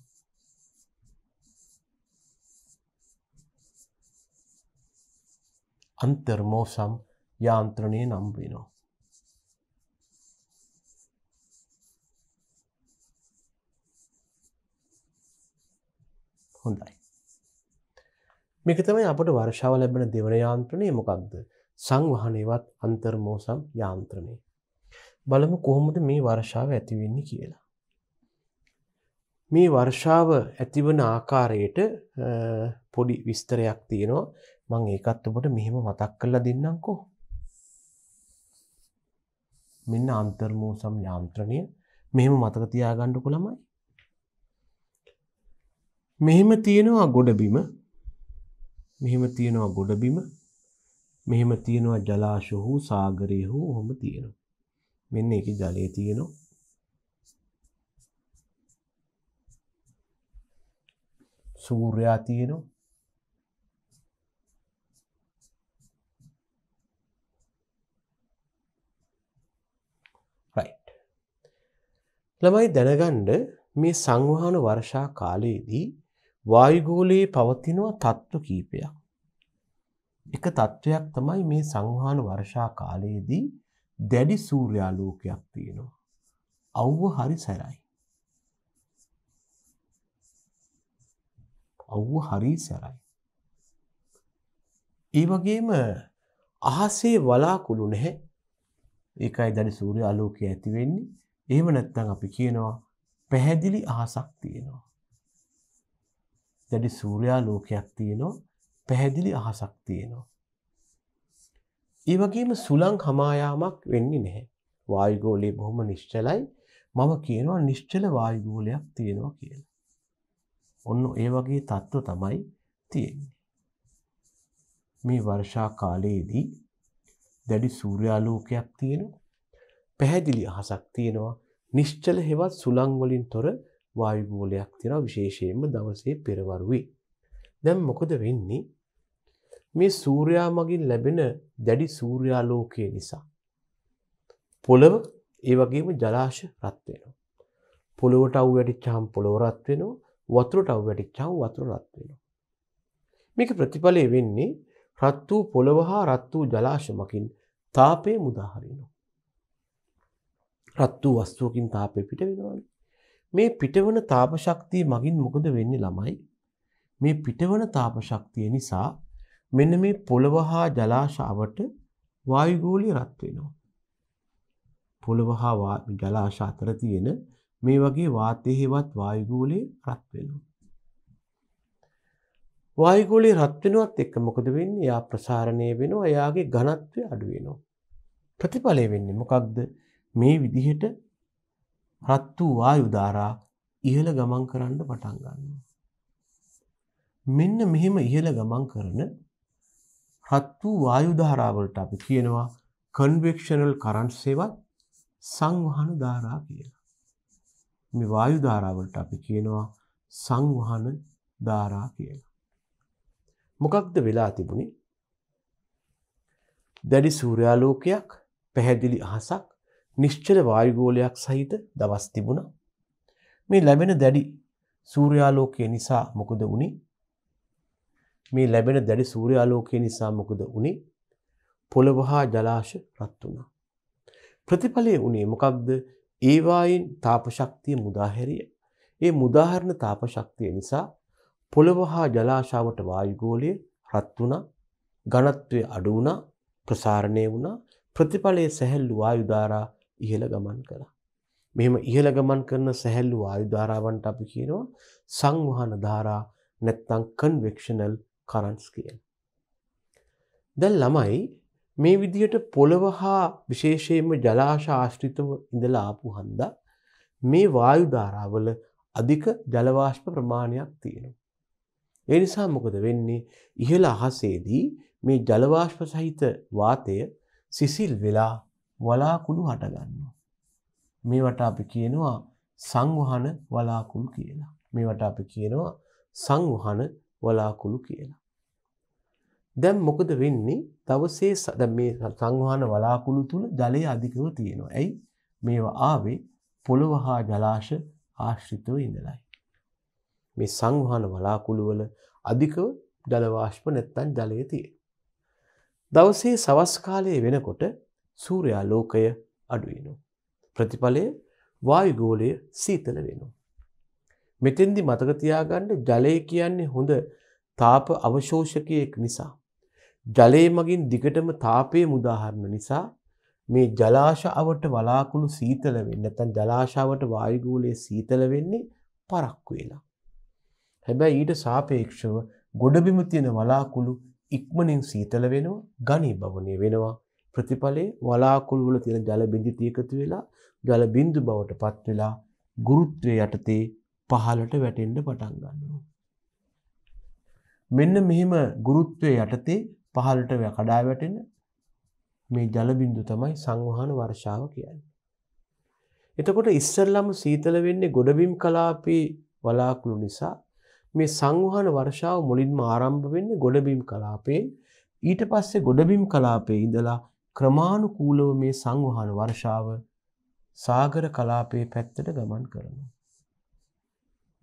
අන්තර්මෝසම් යාන්ත්‍රණය නම්බුවෙනවා. හොඳයි. මේක තමයි අපට වර්ෂාව ලැබෙන දෙවන යාන්ත්‍රණය මොකක්ද සංවහනේවත් අන්තර්මෝසම් යාන්ත්‍රණය. බලමු කොහොමද මේ වර්ෂාව ඇතිවෙන්නේ කියලා. මේ වර්ෂාව ඇතිවන ආකාරයට පොඩි විස්තරයක් තියෙනවා මං ඒකත් ඔබට මෙහෙම මතක් කරලා දෙන්නම්කෝ. මෙන්න අන්තර්මෝසම් යාන්ත්‍රණය මෙහෙම මතක තියාගන්නකො ළමයි. මෙහෙම තියෙනවා ගොඩබිම මෙහෙම තියෙනවා ගොඩබිම මෙහෙම තියෙනවා ජලාශ හෝ සාගරය හෝ ඔහොම තියෙනවා. මෙන්න ඒකේ ජලය තියෙනවා. සූර්යයා තියෙනවා. right. ළමයි දැනගන්න මේ සංවහන වර්ෂා කාලයේදී වායුගෝලයේ පවතිනවා තත්ත්ව කීපයක්. එක තත්ත්වයක් තමයි මේ සංවහන වර්ෂා කාලයේදී දැඩි සූර්යාලෝකයක් තියෙනවා. අව්ව හරි සැරයි. අව්ව හරි සැරයි. ඒ වගේම අහසේ වලාකුළු නැහැ. ඒකයි දැඩි සූර්ය ආලෝකය ඇති වෙන්නේ. එහෙම නැත්නම් අපි කියනවා පැහැදිලි අහසක් තියෙනවා. දැඩි සූර්යාලෝකයක් තියෙනවා. පැහැදිලි අහසක් තියෙනවා. ඒවගේම සුළං හමායාමක් වෙන්නේ නැහැ. වායුගෝලයේ බොහොම නිශ්චලයි මම කියනවා නිශ්චල වායුගෝලයක් තියෙනවා කියලා. ඔන්න ඒ වගේ තත්ත්ව තමයි තියෙන්නේ. මේ වර්ෂා කාලයේදී දැඩි සූර්යාලෝකයක් තියෙනවා. පැහැදිලි අහසක් තියෙනවා. නිශ්චල හෙවත් සුළං වලින් තොර වායුගෝලයක් තියෙනවා විශේෂයෙන්ම දවසේ පෙරවරුවේ. දැන් මොකද වෙන්නේ? මේ සූර්යා මගින් ලැබෙන දැඩි සූර්යාලෝකය නිසා. පොළව ඒ වගේම ජලාශ රත්වෙනවා. පොළොවට අව් වැඩිච්චාම් පොළොවරත් වෙනවා වතුරට අව් වැඩිච්චාම් වතුර රත් වෙනවා. මේක ප්‍රතිඵලය වෙන්නේ රත් වූ පොළව හා රත් වූ ජලාශමකින් තාපය මුදාහරිනවා. රත් වූ වස්තුවකින් තාපය පිට වෙනවාන. මේ පිටවන තාපශක්තිය මගින් මොකද වෙන්නේ ළමයි. මේ පිටවන තාපශක්තිය නිසා මෙන්න මේ පොළව හා ජලාශාවට වායුගෝලය රත් වෙනවා. පොළව හා ජලාශ අතර තියෙන මේ වගේ වාතයෙහිවත් වායුගෝලය රත් වෙනවා. වායුගෝලය රත් වෙනවත් එක්ක මොකද වෙන්නේ? එයා ප්‍රසාරණය වෙනවා. එයාගේ ඝනත්වය අඩු වෙනවා. ප්‍රතිඵලය වෙන්නේ මොකක්ද? මේ විදිහට රත් වූ වායු ධාරා ඉහළ ගමන් කරන්න පටන් ගන්නවා. මෙන්න මෙහෙම ඉහළ ගමන් කරන රත් වූ වායු ධාරාවලට අපි කියනවා කන්වෙක්ෂනල් කරන්ට්ස් ඒවත් සංවහන ධාරා කියලා. මේ වායු ධාරාවලට අපි කියනවා සංවහන ධාරා කියලා. මොකක්ද වෙලා තිබුණේ? දැඩි සූර්යාලෝකයක්, පැහැදිලි අහසක්, නිශ්චල වායුගෝලයක් සහිත දවස් තිබුණා. මේ ලැබෙන දැඩි සූර්යාලෝකය නිසා මොකද වුණේ? මේ ලැබෙන දැඩි සූර්යාලෝකය නිසා මොකද වුණේ පොළවහා ජලාශ රත් වුණා. ප්‍රතිඵලය වුණේ මොකක්ද ඒවායින් තාපශක්තිය මුදාහැරිය. ඒ මුදාහරණ තාපශක්තිය නිසා පොළවහා ජලාශාවට වායුගෝලය රත් වුණ ගණත්වය අඩු වුණ ප්‍රසාරණය වුණ ප්‍රතිඵලයේ සැහැල්ලු වායුධාරා ඉහළ ගමන් කළා. මෙහෙම ඉහළ ගමන් කරන සැහැල්ලු වායුධාරාවන්ට අපි කියනවා සංවහන ධාරා නැත්තං කන්වෙක්ෂනල් කරන්ස් කියල. දැල් ළමයි මේ විදියට පොළව හා විශේෂයෙන්ම ජලාශාශ්‍රිතව ඉඳලා ආපු හන්ද මේ වායුධාරාවල අධික ජලවාශ්ප ප්‍රමාණයක් තියෙනවා. එනිසා මොකද වෙන්නේ ඉහළ අහසේදී මේ ජලවාශ්ප සහිත වාතය සිසිල් වෙලා වලාකුළු හටගන්නවා. මේවට අපි කියනවා සංවහන වලාකුල් කියලා. මේවට අපි කියනවා සංවහන වලාකුළු කියලා. දැන් මොකද වෙන්නේ දවසේ සද මේ සංවහන වලාකුළු තුළ ජලය අධිකව තියෙනවා. ඇයි මේවා ආවේ පොළොව හා ජලාශ ආශ්‍රිතව ඉඳලයි. මේ සංවහන වලාකුළු වල අධිකව ජලවාශ්ප නැත්තන් ජලය තියෙන. දවසේ සවස් කාලයේ වෙනකොට සූර්යා ලෝකය අඩුවෙනවා. ප්‍රතිඵලය වායුගෝලය සීතල වෙනවා. මෙතෙන්දි මතක තියාගන්න ජලය කියන්නේ හොඳ තාප අවශෝෂකයෙක් නිසා. ජලය මගින් දිගටම තාපය මුදාහරණ නිසා මේ ජලාශාවට වලාකුළු සීතල වෙන්න නැත්නම් ජලාශාවට වායුගෝලයේ සීතල වෙන්නේ පරක්කු වෙලා. හැබැයි ඊට සාපේක්ෂව ගොඩබිම තියෙන වලාකුළු ඉක්මනින් සීතල වෙනවා ඝනීභවණය වෙනවා. ප්‍රතිඵලයේ වලාකුළු වල තියෙන ජල බිඳිති එකතු වෙලා ජල බිඳු බවට පත් වෙලා ගුරුත්වය යටතේ පහලට වැටෙන්ඩ පටන් ගන්නවා. මෙන්න මෙහෙම ගුරුත්වය යටතේ පහලට කඩා වැටෙන මේ ජලබින්දු තමයි සංවහන වර්ෂාව කියන්න. එතකොට ඉස්සල්ලම සීතල වෙන්නේ ගොඩබිම් කලාපී වලාකුළු නිසා මේ සංවහන වර්ෂාව මුලින්ම ආරම්භ වෙන්නේ ගොඩබිම් කලාපයෙන් ඊට පස්සේ ගොඩබිම් කලාපයේ ඉඳලා ක්‍රමානුකූලව මේ සංවහන වර්ෂාව සාගර කලාපයේ පැත්තට ගමන් කරනවා.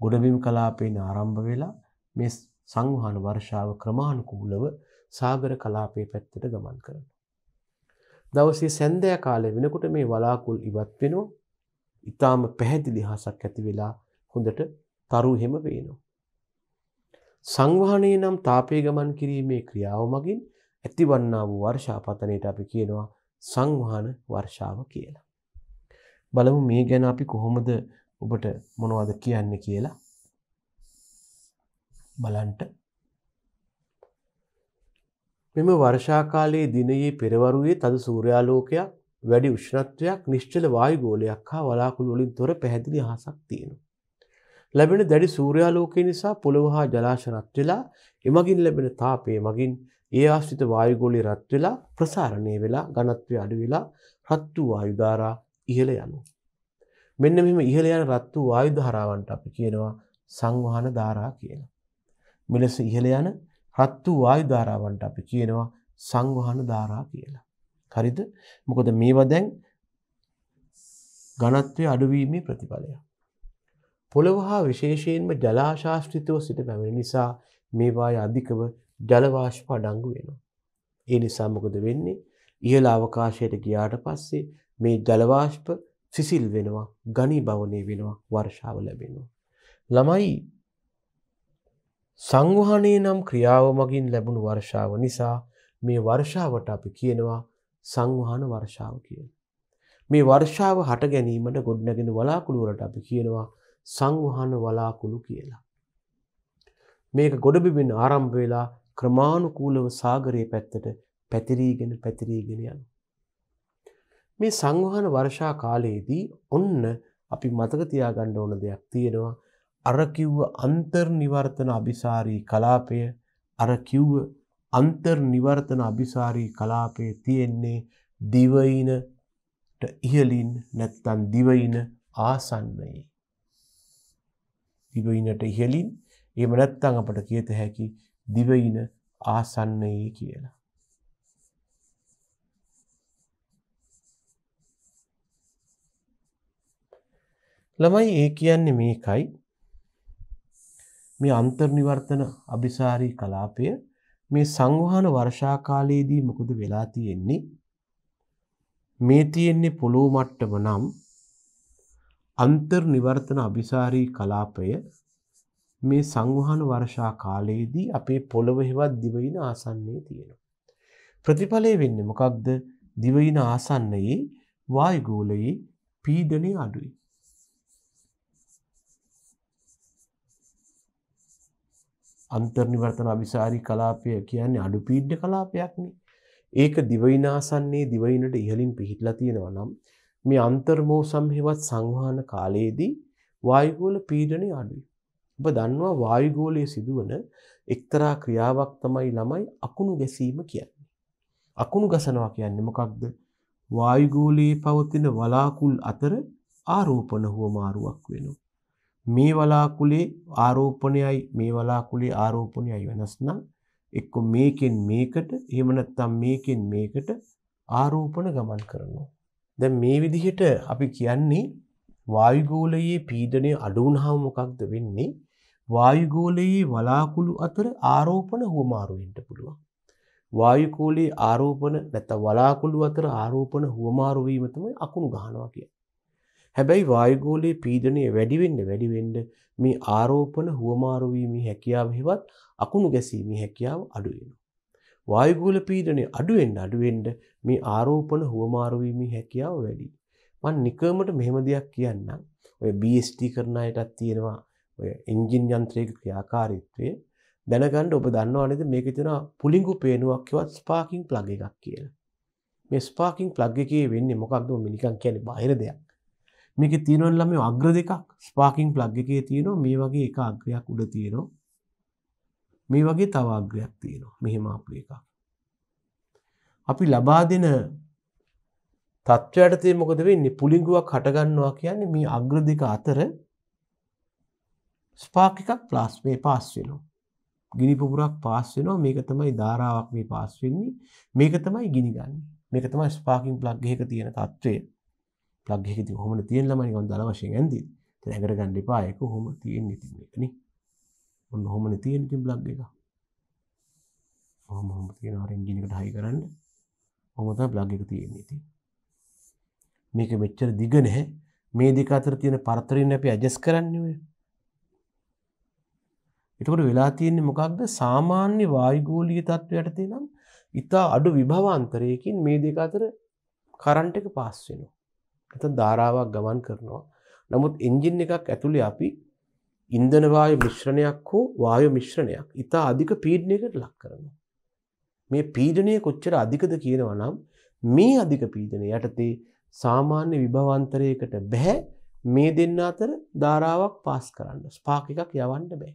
ගොඩබිම් කලාපයෙන් ආරම්භ වෙලා මේ සංවහන වර්ෂාව ක්‍රමානුකූලව සාගර කලාපයේ පැත්තට ගමන් කරන. දවසේ සැන්දෑ කාලය වෙනකොට මේ වලාකුල් ඉවත් වෙනවා ඉතාම පැහැදිලි හසක් ඇති වෙලා හොඳට තරු හෙම වේනවා. සංවහනය නම් තාපය ගමන් කිරීමේ ක්‍රියාව මගින් ඇතිවන්නා වූ වර්ෂාපතනයට අපි කියනවා සංවහන වර්ෂාව කියලා. බලමු මේ ගැන අපි කොහොමද ඔබට මොනවද කියන්න කියලා බලන්ට මෙම වර්ෂාකාලයේ දිනයේ පෙරවරුවේ තද සූර්යාලෝකයක් වැඩි උෂ්ණත්වයක් නිශ්චල වායුගෝලයක් හා වලාකුළු වලින් තොර පැහැදිලි අහසක් තියෙනවා. ලැබෙන දැඩි සූර්යාලෝකය නිසා පොළොව හා ජලාශ රත් වෙලා එමගින් ලැබෙන තාපය මගින් ඒ ආශ්‍රිත වායුගෝලයේ රත් වෙලා ප්‍රසාරණය වෙලා ඝනත්වය අඩු වෙලා රත් වූ වායුධාරා ඉහළ යනවා. මෙන්න මෙම ඉහළ යන රත් වූ වායු ධාරාවන්ට අපි කියනවා සංවහන ධාරා කියලා. මෙලෙස ඉහළ යන රත් වූ වායු ධාරාවන්ට අපි කියනවා සංවහන ධාරා කියලා. හරිද? මොකද මේවා දැන් ඝනත්වයේ අඩුවීමේ ප්‍රතිඵලයක්. පොළව හා විශේෂයෙන්ම ජලාශාස්ත්‍රිතව සිට පැමිණි නිසා මේවායේ අධිකව ජල වාෂ්ප අඩංගු වෙනවා. ඒ නිසා මොකද වෙන්නේ? ඉහළ අවකාශයට ගියාට පස්සේ මේ ජල වාෂ්ප සිසිල් වෙනවා ගනිභවනය වෙනවා වර්ෂාව ලැබෙනවා. ළමයි සංවහනය නම් ක්‍රියාව මගින් ලැබුණු වර්ෂාව නිසා මේ වර්ෂාවට අපි කියනවා සංවහන වර්ෂාව කියන. මේ වර්ෂාව හට ගැනීමට ගොඩ්නගෙන වලාකුළුවරට අපි කියනවා සංවහන වලාකුළු කියලා. මේක ගොඩබිබෙන් ආරම්භ වෙලා ක්‍රමානුකූලව සාගරයේ පැත්තට පැතිරීගෙන පැතිරීගෙන යන. මේ සංවහන වර්ෂා කාලයේදී ඔන්න අපි මතක තියාගන්න ඕන දෙයක් තියෙනවා අර කිව්ව අන්තර්නිවර්තන අபிසාරී කලාපය අර කිව්ව අන්තර්නිවර්තන අபிසාරී කලාපයේ තියෙන්නේ දිවයින ඉහලින් නැත්තන් දිවයින ආසන්නයේ. දිවයිනට ඉහලින් එම නැත්තං අපට කියත හැකි දිවයින ආසන්නයේ කියලා. ළමයි ඒ කියන්නේ මේකයි මේ අන්තර්නිවර්තන අභිසාරී කලාපය මේ සංවහන වර්ෂාකාලයේදී මොකද වෙලා තියෙන්නේ මේ තියෙන්නේ පොළොව මට්ටම නම් අන්තර්නිවර්තන අභිසාරී කලාපය මේ සංවහන වර්ෂා කාලයේදී අපේ පොළොව හෙවත් දිවයින ආසන්නයේ තියෙනවා. ප්‍රතිඵලය වෙන්නේ මොකක්ද? දිවයින ආසන්නයේ වායුගෝලයේ පීඩනය අඩුයි. අන්තර්නිවර්තන අවිසාරී කලාපය කියන්නේ අඩුපීඩ්ඩ කලාපයක්නේ. ඒක දිවයිනාසන්නේ දිවයිනට ඉහලින් පිහිටලා තියෙනවා නම් මේ අන්තර්මෝ සම්හෙවත් සංවහන කාලයේදී වායුගෝල පීඩනය අඩුයි. ඔබ දන්නවා වායුගෝලයේ සිදුවන එක්තරා ක්‍රියාවක් තමයි ළමයි අකුණු ගැසීම කියන්නේ. අකුණු ගසනවා කියන්නේ මොකක්ද? වායුගෝලයේ පවතින වලාකුල් අතර ආරෝපණ හුවමාරුවක් වෙනවා. මේ වලාකුලේ ආරෝපණයයි මේ වලාකුලේ ආරෝපණයයි වෙනස් නම් එක්ක මේකෙන් මේකට එහෙම නැත්නම් මේකෙන් මේකට ආරෝපණ ගමන් කරනවා. දැන් මේ විදිහට අපි කියන්නේ වායුගෝලයේ පීඩනය අඩු වුණාම මොකක්ද වෙන්නේ? වායුගෝලයේ වලාකුළු අතර ආරෝපණ හුවමාරු වෙන්න පුළුවන්. වායුගෝලයේ ආරෝපණ නැත්නම් වලාකුළු අතර ආරෝපණ හුවමාරු වීම තමයි අකුණු ගහනවා කියන්නේ. හැබැයි වායුගෝලයේ පීඩනය වැඩි වෙන්න වැඩි වෙන්න මේ ආරෝපණ හුවමාරු වීමේ හැකියාව හෙවත් අකුණු ගැසීමේ හැකියාව අඩු වෙනවා. වායුගෝල පීඩනය අඩු වෙන්න අඩු වෙන්න මේ ආරෝපණ හුවමාරු වීමේ හැකියාව වැඩි. මම නිකමට මෙහෙම දෙයක් කියන්නම්. ඔය BST කරන අයටත් තියෙනවා ඔය එන්ජින් යන්ත්‍රයේ ක්‍රියාකාරීත්වය දැනගන්න ඔබ දන්නවා නේද මේකේ තියෙන පුලිඟු පේනුවක් හෙවත් ස්පාකින් ප්ලග් එකක් කියලා. මේ ස්පාකින් ප්ලග් එකේ වෙන්නේ මොකක්ද මම නිකන් කියන්නේ බාහිර දෙයක්. මේක තියෙනවල්ලම අග්‍ර දෙකක් ස්පාකින් ප්ලග් එකේ තියෙනවා මේ වගේ එක අග්‍රයක් උඩ තියෙනවා මේ වගේ තව අග්‍රයක් තියෙනවා මෙහෙම අප එකක් අපි ලබා දෙන තත්ත්වයට තේ මොකද වෙන්නේ පුලිගුවක් හටගන්නවා කියන්නේ මේ අග්‍ර දෙක අතර ස්පාක් එකක් ප්ලාස්මේ පාස් වෙනවා ගිනිපුපුරක් පාස් වෙනවා මේක තමයි ධාරාවක් මේ පාස් වෙන්නේ මේක තමයි ගිනිගන්නේ මේක තමයි ස්පාකින් ප්ලග් එකක තියෙන තත්ත්වය ලක්ගෙකති හොම තියෙන් ලමනිකන් දල වශයෙන් ඇන්දී තැකට ගණ්ඩි පායක හොම තියෙන් ඉතින් එකන ඔන්න හොමන තියෙන් ඉතින් බ්ලග් එක හොම හොම තියෙන රෙන්ජිනිකට හයි කරන්න හොමතා බ්ලග් එක තියෙන් ඉති මේක මෙච්චර දිග නැහැ මේ දෙක අතර තියෙන පරතරයෙන් අපි ඇජස් කරන්නේ එතකොට වෙලා තියෙන්නේ මොකක්ද සාමාන්‍ය වායුගෝලීය තත්ත්වයට තේනම් ඉතා අඩු විභවාන්තරයකින් මේ දෙක අතර කරන්ට් එක පාස් වෙනවා ඇත ධාරාවක් ගමන් කරනවා. නමුත් එන්ජින් එකක් ඇතුළේ අපි ඉන්දනවාය මිශ්‍රණයක් හෝ වාය මිශ්‍රණයක් ඉතා අධික පීඩ්නයකට ලක් කරනවා. මේ පීඩනය කොච්චර අධිකද කියනවා නම් මේ අධික පීඩනය යටතේ සාමාන්‍ය විභවන්තරයකට බැහැ මේ දෙන්න අතර ධාරාවක් පාස් කරන්න ස්පාක එකක් යවන්න බෑ.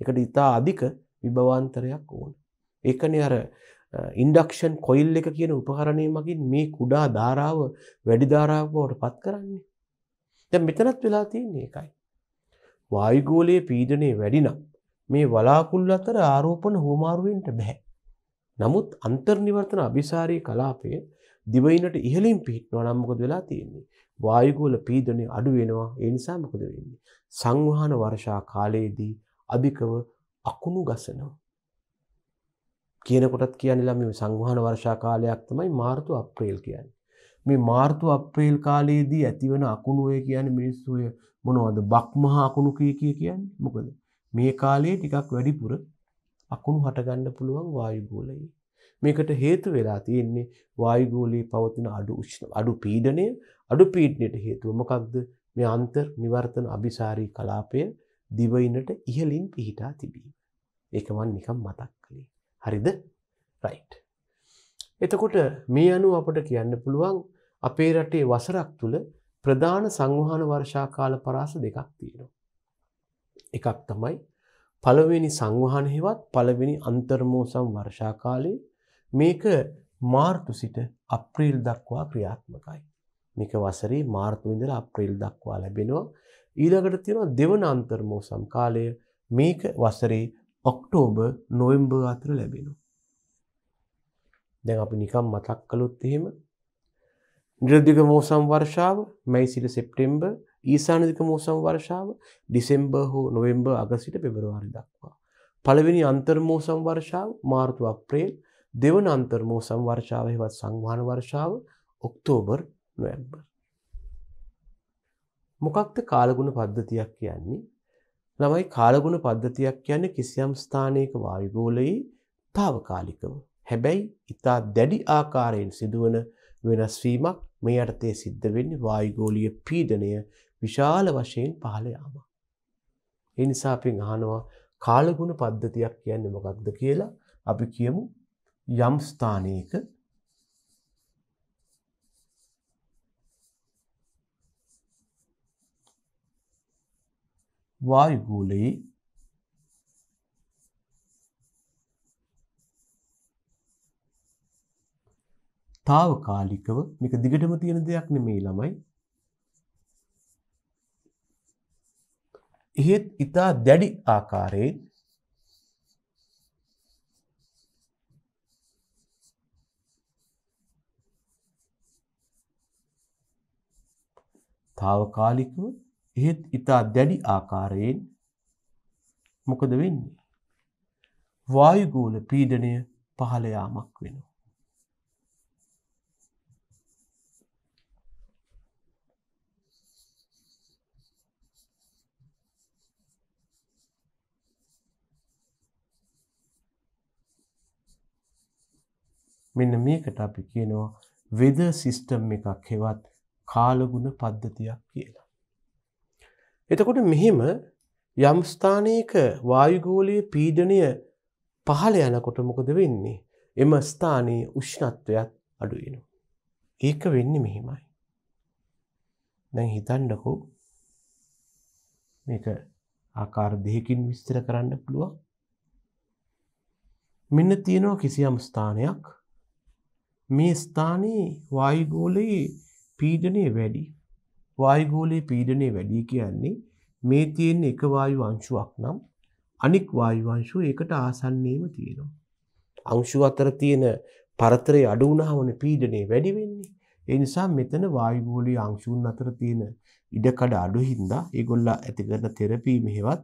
එකට ඉතා අධික විභවන්තරයක් ඕන. එකන අර ඉන්ඩක්ෂන් කොයිල් එක කියන උපකරණය මගින් මේ කුඩා ධාරාව වැඩි ධාරාවට පත් කරන්නේ. දැ මෙතනත් වෙලා තියන්නේ එකයි. වායුගෝලයේ පීඩනය වැඩිනම් මේ වලාකුල් අතර ආරෝපන හෝමාරුවෙන්ට බැහැ. නමුත් අන්තර්නිවර්තන අභිසාරය කලාපය දිවයිනට ඉහලින් පිහිට්නවා නම්මකද වෙලා තියෙන්නේ. වායුගෝල පීදනය අඩුවෙනවා ඒනිසාමකද වෙන්නේ. සංවහන වර්ෂා කාලයේදී අධිකව අකුණු ගසනවා. කියනකොටත් කියන්නලා මේ සංවහන වර්ෂා කාලයක් තමයි මාර්තු අප්‍රේල් කියන්නේ. මේ මාර්තු අප්‍රේල් කාලයේදී ඇතිවන අකුණු ඔය කියන්නේ මිනිස්සු ඔය මොනවද බක්මහා අකුණු කී කිය කියන්නේ? මොකද මේ කාලේ ටිකක් වැඩිපුර අකුණු හටගන්න පුළුවන් වායුගෝලයේ. මේකට හේතු වෙලා තියෙන්නේ වායුගෝලයේ පවතින අඩු උෂ්ණ අඩු පීඩනය. අඩු පීඩනයට හේතුව මොකක්ද? මේ අන්තර් නිවර්තන අභිසාරී කලාපය දිවයිනට ඉහළින් පිහිටා තිබීම. ඒක මම නිකන් මතක් හරිද රයිට්. එතකොට මේ අනුව අපට කියන්න පුළුවන් අපේ රටේ වසරක් තුළ ප්‍රධාන සංවහන වර්ෂාකාල පරාස දෙකක් තියෙනවා. එකක් තමයි පළවෙනි සංවහන හෙවත් පළවෙනි අන්තර්මෝසම් වර්ෂාකාලයේ මේක මාර්තු සිට අප්‍රීල් දක්වා ක්‍රියාත්මකයි. මේක වසරේ මාර්තුවිදල අප්‍රීල් දක්වා ලැබෙනවා ඊළඟට තියෙනවා දෙවන අන්තර්මෝසම් කාලය මේක වසරේ ඔක්ටෝබර් නොවම්බර් අතර ලැබෙනවා. දැන් අපි නිකම් මතක් කළොත් එහෙම නිරදික මෝසම් වර්ෂාව මැයිසිට සෙප්ටෙම්බර් ඊසානදික මෝසම් වර්ෂාව ඩිසෙම්බර් හෝ නොවෙම්බර් අගසිට පෙබරවාරි දක්වා. පළවෙනි අන්තර්මෝසම් වර්ෂාව මාර්තු අප්‍රේල් දෙවන අන්තර්මෝසම් වර්ෂාව හෙවත් සංවාන වර්ෂාව ඔක්තෝබර් නොවැම්බර්. මොකක්ද කාලගුණ පද්ධතියක් කියන්නේ ළමයි කාලගුණ පද්ධතියක් කියන්නේ කිසියම් ස්ථානයක වායුගෝලයේ తాවකාලිකව. හැබැයි ඊටා දැඩි ආකාරයෙන් සිදුවන වෙනස් වීමක් මේ යටතේ සිද්ධ වෙන්නේ වායුගෝලීය පීඩනය විශාල වශයෙන් පහළ යාම. ඒ නිසා අපි අහනවා කාලගුණ පද්ධතියක් කියන්නේ මොකක්ද කියලා අපි කියමු යම් ස්ථානයක वायुगोले తాවකාලිකව මේක දිගටම තියෙන දෙයක් නෙමෙයි ළමයි. එහෙත් ඊටා දැඩි ආකාරයෙන් తాවකාලිකව එහෙත් ඊට දැඩි ආකාරයෙන් මොකද වෙන්නේ? වායුගෝල පීඩනය පහළ යාමක් වෙනවා. මෙන්න මේකට අපි කියනවා වෙද සිස්ටම් එකක් හෙවත් කාලගුණ පද්ධතියක් කියලා. එතකොට මෙහෙම යම් ස්ථානයක වායුගෝලයේ පීඩනය පහළ යනකොට මොකද වෙන්නේ? එම ස්ථානයේ උෂ්ණත්වයත් අඩු වෙනවා. ඒක වෙන්නේ මෙහෙමයි. දැන් හිතන්නකෝ මේක ආකාර දෙකකින් විස්තර කරන්න පුළුවන්. මෙන්න තියෙනවා කිසියම් ස්ථානයක් මේ ස්ථානයේ වායුගෝලයේ පීඩනය වැඩි. වායුගෝලයේ පීඩනය වැඩි කියන්නේ මේ තියෙන එක වායු අංශුවක් නම් අනික් වායු අංශුව ඒකට ආසන්නේම තියෙනවා. අංශු අතර තියෙන පරතරය අඩු වුණාමනේ පීඩනය වැඩි වෙන්නේ. ඒ නිසා මෙතන වායුගෝලීය අංශුන් අතර තියෙන ඉඩකඩ අඩු හින්දා ඒගොල්ලා ඇති කරන තෙරපි මෙහෙවත්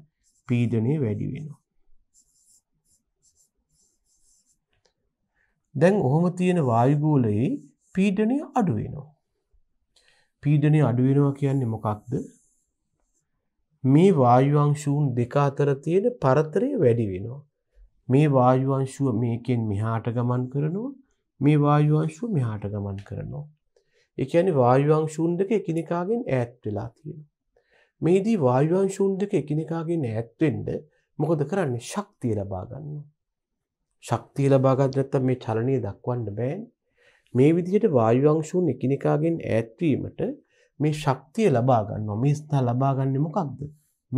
පීඩනය වැඩි වෙනවා. දැන් ඔහොම තියෙන වායුගෝලයේ පීඩනය අඩු වෙනවා. පීඩනය අඩුවෙනවා කියන්නේ මොකක්ද මේ වායුවංශූන් දෙක අතර තියෙන පරතරය වැඩි වෙනවා මේ වායුවංශුව මේකෙන් මෙහාට ගමන් කරනවා මේ වායුවංශුව මෙහාට ගමන් කරනවා ඒ කියන්නේ වායුවංශූන් දෙක එකිනෙකාගෙන් ඈත් වෙලා තියෙනවා මේදී වායුවංශූන් දෙක එකිනෙකාගෙන් ඈත් වෙන්න මොකද කරන්නේ ශක්තිය ලබා ගන්නවා ශක්තිය ලබා ගන්න නැත්නම් මේ චලනය දක්වන්න බෑනේ මේ විදිහට වායු අංශුන් එකිනෙකාගෙන් ඈත්වීමට මේ ශක්තිය ලබා ගන්නවා. මේ ස්ථා ලබා ගන්නෙ මොකක්ද?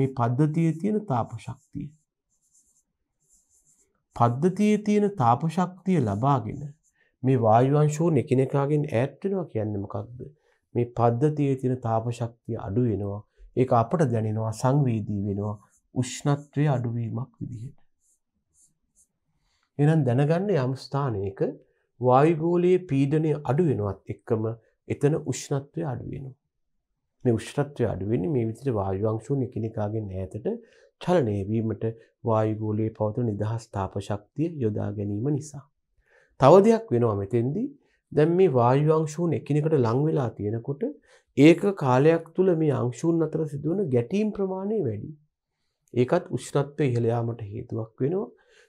මේ පද්ධතියේ තියෙන තාප ශක්තිය. පද්ධතියේ තියෙන තාප ශක්තිය ලබාගෙන මේ වායු අංශුන් එකිනෙකාගෙන් ඈත් වෙනවා කියන්නේ මොකක්ද? මේ පද්ධතියේ තියෙන තාප ශක්තිය අඩු වෙනවා. ඒක අපට දැනෙනවා සංවේදී වෙනවා. උෂ්ණත්වයේ අඩුවීමක් විදිහට. එහෙනම් දැනගන්න යම් ස්ථානයක වායුගෝලයේ පීඩනය අඩු වෙනවත් එක්කම එතන උෂ්ණත්වය අඩු වෙනවා. මේ උෂ්ණත්වය අඩු වෙන්නේ මේ විදිහට වායු අංශුන් එකිනෙකාගෙන් ඈතට චලනය වීමට වායුගෝලයේ පවතින නිදහස් තාප ශක්තිය යොදා ගැනීම නිසා. තව දෙයක් වෙනවා මෙතෙන්දී දැන් මේ වායු අංශුන් එකිනෙකට ලං වෙලා තියෙනකොට ඒක කාලයක් තුල මේ අංශුන් අතර සිදුවන ගැටීම් ප්‍රමාණය වැඩි. ඒකත් උෂ්ණත්වය ඉහළ යාමට හේතුවක් වෙනවා.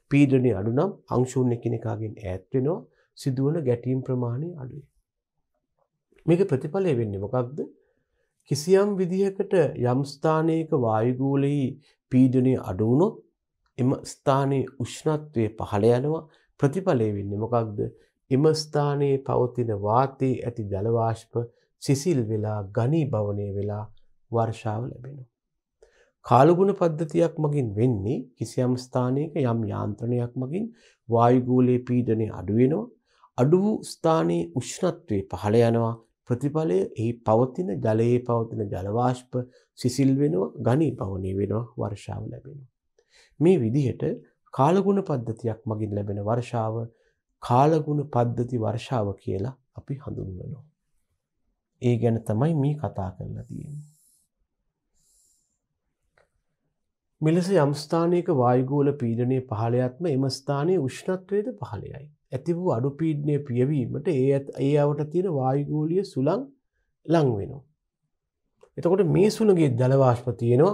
පීඩනය අඩු නම් අංශුන් එකිනෙකාගෙන් ඈත් වෙනවා. සිදුවන ගැටීම් ප්‍රමාණය අඩුයි. මේක ප්‍රතිඵලය වෙන්න මොකක්ද කිසියම් විදිහකට යම්ස්ථානයක වායුගූලෙහි පීඩනය අඩුවනොත් එම ස්ථානයේ උෂ්ණත්වය පහළ යනවා ප්‍රතිඵලය වෙන්න මොකක්ද එම ස්ථානයේ පවතින වාතයේ ඇති ජලවාශ්ප සිසිල් වෙලා ගනී භවනය වෙලා වර්ෂාව ලැබෙනවා. කාලගුණ පද්ධතියක් මගින් වෙන්නේ කිසියම් ස්ථානයක යම් යාන්ත්‍රණයක් මගින් වායුගූලයේ පීඩනය අඩුවෙනවා අඩු වූ ස්ථානයේ උෂ්ණත්වය පහළ යනවා ප්‍රතිඵලය එහි පවතින ජලයේ පවතින ජලවාෂ්ප සිසිල් වෙනවා ඝනීභවණය වෙනවා වර්ෂාව ලැබෙනවා මේ විදිහට කාලගුණ පද්ධතියක් මගින් ලැබෙන වර්ෂාව කාලගුණ පද්ධති වර්ෂාව කියලා අපි හඳුන්වනවා ඒ ගැන තමයි මේ කතා කරලා තියෙන්නේ මෙලෙස යම් ස්ථානයක වායුගෝල පීඩනය පහළයත්ම එම ස්ථානයේ උෂ්ණත්වයේද පහළයයි ඇති වූ අඩුපීඩ්නය පියවීමට ඒ ඇත් ඒ අවට තියෙන වායුගෝලිය සුළං ලං වෙනවා. එතකොට මේ සුළගේ දලවාශ්ප තියෙනවා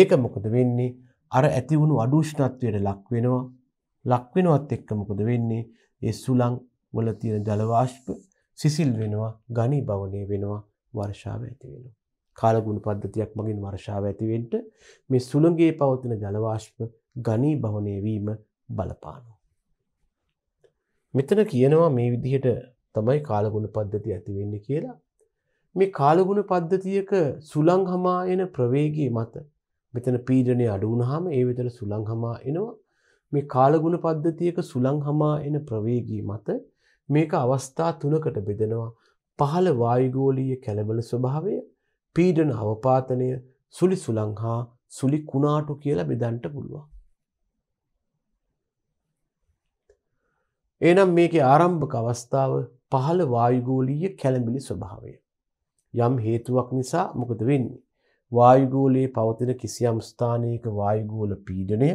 ඒක මොකද වෙන්නේ අර ඇතිවුණු අඩුෂ්ණත්වයට ලක් වෙනවා ලක්වෙනවත් එක්ක මොකද වෙන්නේ ඒ සුළං වල තියෙන ජලවාශ්ප සිසිල් වෙනවා ගනි භවනය වෙනවා වර්ෂාව ඇති වෙන. කාලගුණ පද්ධතියක් මගින් වර්ෂාව ඇතිවෙන්ට මේ සුළගේ පවතින ජලවාශ්ප ගනී භවනයවීම බලපාන. මෙතන කියනවා මේ විදිහට තමයි කාලගුණ පද්ධති ඇතිවෙන්න කියලා. මේ කාලගුණ පද්ධතියක සුළං හමා එන ප්‍රවේගී මත මෙතන පීඩනය අඩුවුණහම ඒ විතර සුළං හමා එනවා මේ කාලගුණ පද්ධතියක සුළං හමා එන ප්‍රවේගී මත මේක අවස්ථා තුනකට බෙදෙනවා පහළ වායුගෝලීය කැළබල ස්වභාවය පීඩන අවපාතනය සුළි සුළංහා සුළි කුණාටු කියලා බෙදන්ට පුළුවන්. එනම් මේකේ ආරම්භක අවස්ථාව පහළ වායුගෝලීය කැළඹිලි ස්වභාවය. යම් හේතුවක් නිසා මොකද වෙන්නේ. වායුගෝලයේ පවතින කිසියම් ස්ථානයක වායුගෝල පීඩනය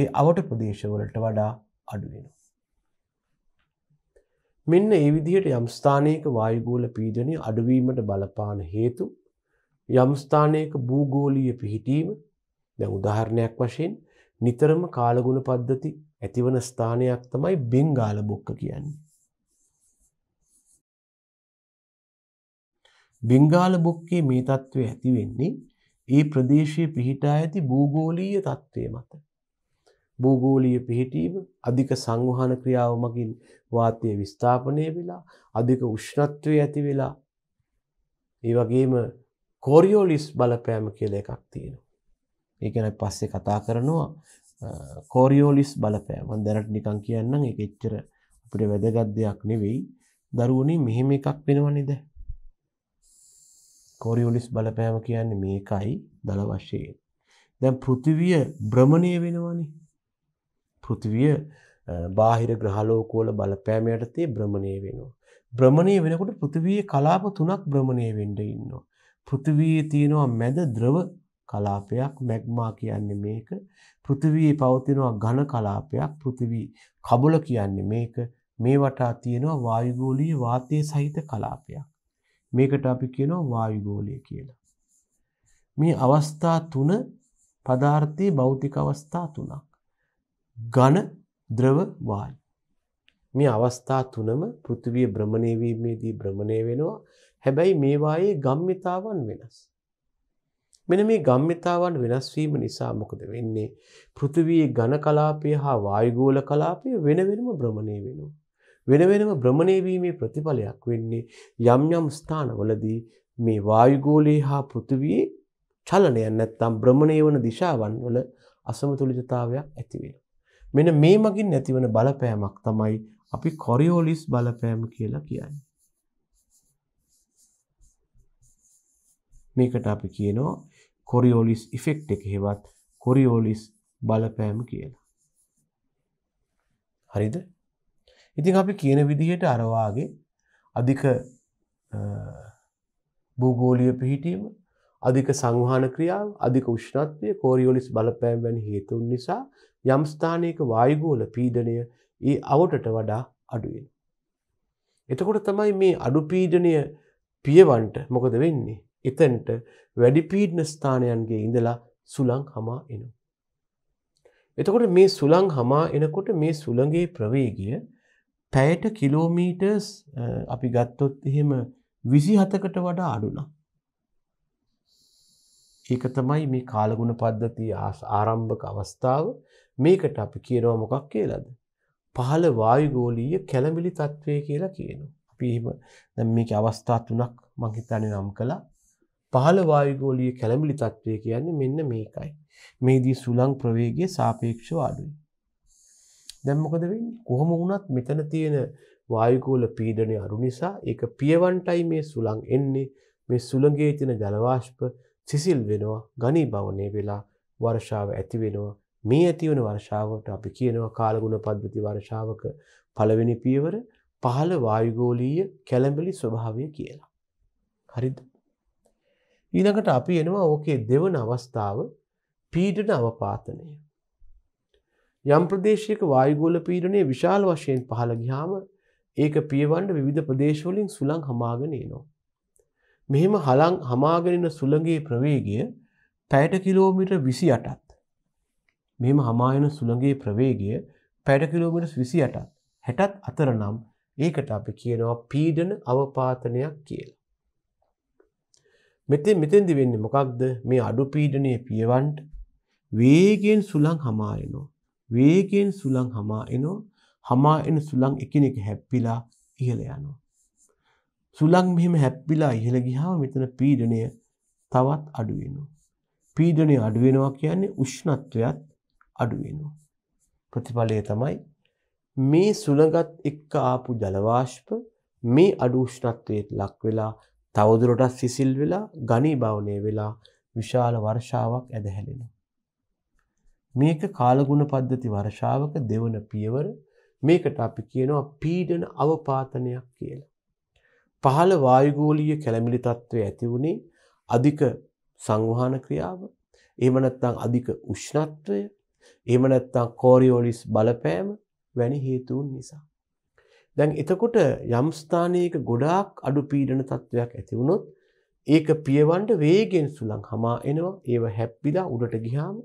ඒ අවට ප්‍රදේශවලට වඩා අඩුවෙනවා. මෙන්න ඒ විදිහට යම්ස්ථානයක වායුගෝල පීඩනය අඩුවීමට බලපාන හේතු යම්ස්ථානයක භූගෝලීය පිහිටීම දැ උදාහරණයක් වශයෙන් නිතරම කාලගුණ පද්ධති ඇතිවන ස්ථානයක් තමයි බෙංගාල බොක්ක කියන්නේ. බෙංගාල බොක්කේ මේ තත්ත්වය ඇති වෙන්නේ ඒ ප්‍රදේශයේ පිහිටා ඇති භූගෝලීය තත්ත්වය මත. භූගෝලීය පිහිටීම අධික සංවහන ක්‍රියාව මගින් වාතය විස්ථාපනය වෙලා අධික උෂ්ණත්වය ඇති වෙලා ඒ වගේම කොරියෝලිස් බලපෑම කියල එකක් තියෙනවා. ඒකැන පස්සේ කතා කරනවා කෝරියෝලිස් බලපෑම දැනට නිකං කියන්න එක එච්චර අපට වැදගත් දෙයක් නෙවෙයි දරුවනේ මෙහෙම එකක් වෙනවනිද කෝරියෝලිස් බලපෑම කියන්න මේකයි දළ වශයෙන් දැන් පෘතිවිය බ්‍රමණය වෙනවනි පෘතිවිය බාහිර ග්‍රහලෝකෝල බලපෑමයට තේ බ්‍රමණය වෙනවා බ්‍රමණය වෙනකොට පෘතිවිය කලාප තුනක් බ්‍රමණය වෙන්ඩ ඉන්නවා පෘතිවී තියෙනවා මැද ද්‍රව කලාපයක් මැග්මා කියන්නේ මේක පෘථිවියේ පවතිනවා ඝන කලාපයක් පෘථිවි කබල කියන්නේ මේක මේ වටා තියෙනවා වායුගෝලීය වාතය සහිත කලාපයක් මේකට අපි කියනවා වායුගෝලය කියලා මේ අවස්ථා තුන පදාර්ථයේ භෞතික අවස්ථා තුනක් ඝන ද්‍රව වායු මේ අවස්ථා තුනම පෘථිවිය භ්‍රමණය වීමේදී භ්‍රමණය වෙනවා හැබැයි මේවායේ ගම්මිතාවන් වෙනස් මෙන මේ ගම්මිතාවන් වෙනස්වීම නිසා මොකද වෙන්නේ පෘථිවයේ ඝන කලාපය හා වායුගෝල කලාපය වෙන වෙනම භ්‍රමණය වෙනවා වෙන වෙනම භ්‍රමණය වීමේ ප්‍රතිඵලයක් වෙන්නේ යම් යම් ස්ථානවලදී මේ වායුගෝලයේ හා පෘථිවියේ චලනය නැත්නම් භ්‍රමණය වන දිශාවන් වල අසමතුලිතතාවයක් ඇති වෙනවා මෙන්න මේ මගින් ඇතිවන බලපෑමක් තමයි අපි කොරියෝලිස් බලපෑම කියලා කියන්නේ මේකට අපි කියනවා කොරියෝලිස් ඉෆෙක්් එක හෙවත් කොරියෝලිස් බලපෑම කියලා. හරිද ඉතින් අපි කියන විදිහට අරවාගේ අධික භූගෝලිය පිහිටීම අධික සංහාන ක්‍රියාව අධික උෂ්ණත්වය කෝරියෝලිස් බලපෑම් වැනි හේතුන් නිසා යම්ස්ථානයක වායගෝල පීඩනය ඒ අවටට වඩා අඩුවෙන්. එතකොට තමයි මේ අඩු පීඩනය පියවන්ට මොකද වෙන්නේ එතනට වැඩිපීඩන ස්ථානයන්ගේ ඉඳලා සුළං හමා එනවා. එතකොට මේ සුළං හමා එනකොට මේ සුළඟේ ප්‍රවේගය පැයට කිලෝමීටර්ස් අපි ගත්තොත් එහෙම විසි හතකට වඩා අඩුනා. ඒක තමයි මේ කාලගුණ පද්ධති ආරම්භක අවස්ථාව මේකට අපි කියනවා මොකක් කියලාද. පහළ වායුගෝලීය කැළඹිලි තත්ත්වය කියලා කියනවා. අපිම දැම් මේක අවස්ථා තුනක් මංහිතනය නම් කළා පහළ වායුගෝලීය කැළඹිලි තත්ත්වය කියන්නේ මෙන්න මේකයි. මේදී සුළං ප්‍රවේගය සාපේක්ෂව අඩුයි. දැන් මොකද වෙන්නේ? කොහොම වුණත් මෙතන තියෙන වායුගෝල පීඩනය අඩු නිසා ඒක පියවන්ටයි මේ සුළං එන්නේ. මේ සුළඟේ තියෙන ජලවාෂ්ප සිසිල් වෙනවා, ඝනීභවනය වෙලා වර්ෂාව ඇති වෙනවා. මේ ඇතිවන වර්ෂාවට අපි කියනවා කාලගුණ පද්ධති වර්ෂාවක පළවෙනි පියවර පහළ වායුගෝලීය කැළඹිලි ස්වභාවය කියලා. හරිද? ඊළඟට අපි එනවා ඕකේ දෙවන අවස්ථාව පීඩන අවපාතනය. යම් ප්‍රදේශයක වායගෝල පීඩනය විශාල වශයෙන් පහළ ගිහාම ඒක පියවන්ඩ විධ ප්‍රදේශවලින් සුළං හමාගනය නවා. මෙහෙම හලං හමාගෙනෙන සුළගේ ප්‍රවේගය පැයට කිලෝමිට විසි අටත්. මෙම හමායන සුළගේ ප්‍රවේගය පැඩ කිලෝමිට විසි අටත් හැටත් අතර නම් ඒකට අපි කියනවා පීඩන අවපාතනයක් කියලා. මෙතෙන් මෙතෙන්දි වෙන්න මොකක්ද මේ අඩු පීඩනය පියවන්ට වේගෙන් සුළං හමා එනෝ. වේගෙන් සුළං හමා එනෝ හමා එන සුළං එකන එක හැප්පිලා ඉහළ යනෝ. සුළං මෙහෙම හැප්පිලා ඉහළ ගිහාම මෙතන පීඩනය තවත් අඩුවෙනු. පීඩනය අඩුවෙනවා කියන්නේ උෂ්ණත්වයත් අඩුවෙනු. ප්‍රතිඵලය තමයි මේ සුළඟත් එක්ක ආපු ජලවාශ්ප මේ අඩුෂ්ණත්වයට ලක් වෙලා තවදුරටත් සිසිල් වෙලා ගනී භවනය වෙලා විශාල වර්ෂාවක් ඇදහැලෙන. මේක කාලගුණ පද්ධති වර්ෂාවක දෙවන පියවර මේකට අපි කියනවා පීඩන අවපාතනයක් කියලා. පහළ වායුගෝලීය කැළමිලි තත්ත්වය ඇති වුණේ අධික සංවහන ක්‍රියාව එහෙම නැත්නම් අධික උෂ්ණත්වය එහෙම නැත්නම් කෝරියෝලිස් බලපෑම වැනි හේතුන් නිසා දැන් එතකොට යම් ස්ථානයක ගොඩාක් අඩු පීඩන තත්වයක් ඇති වුණොත් ඒක පියවන්න වේගෙන් සුළං හමා එනවා. ඒව හැප්පිලා උඩට ගියාම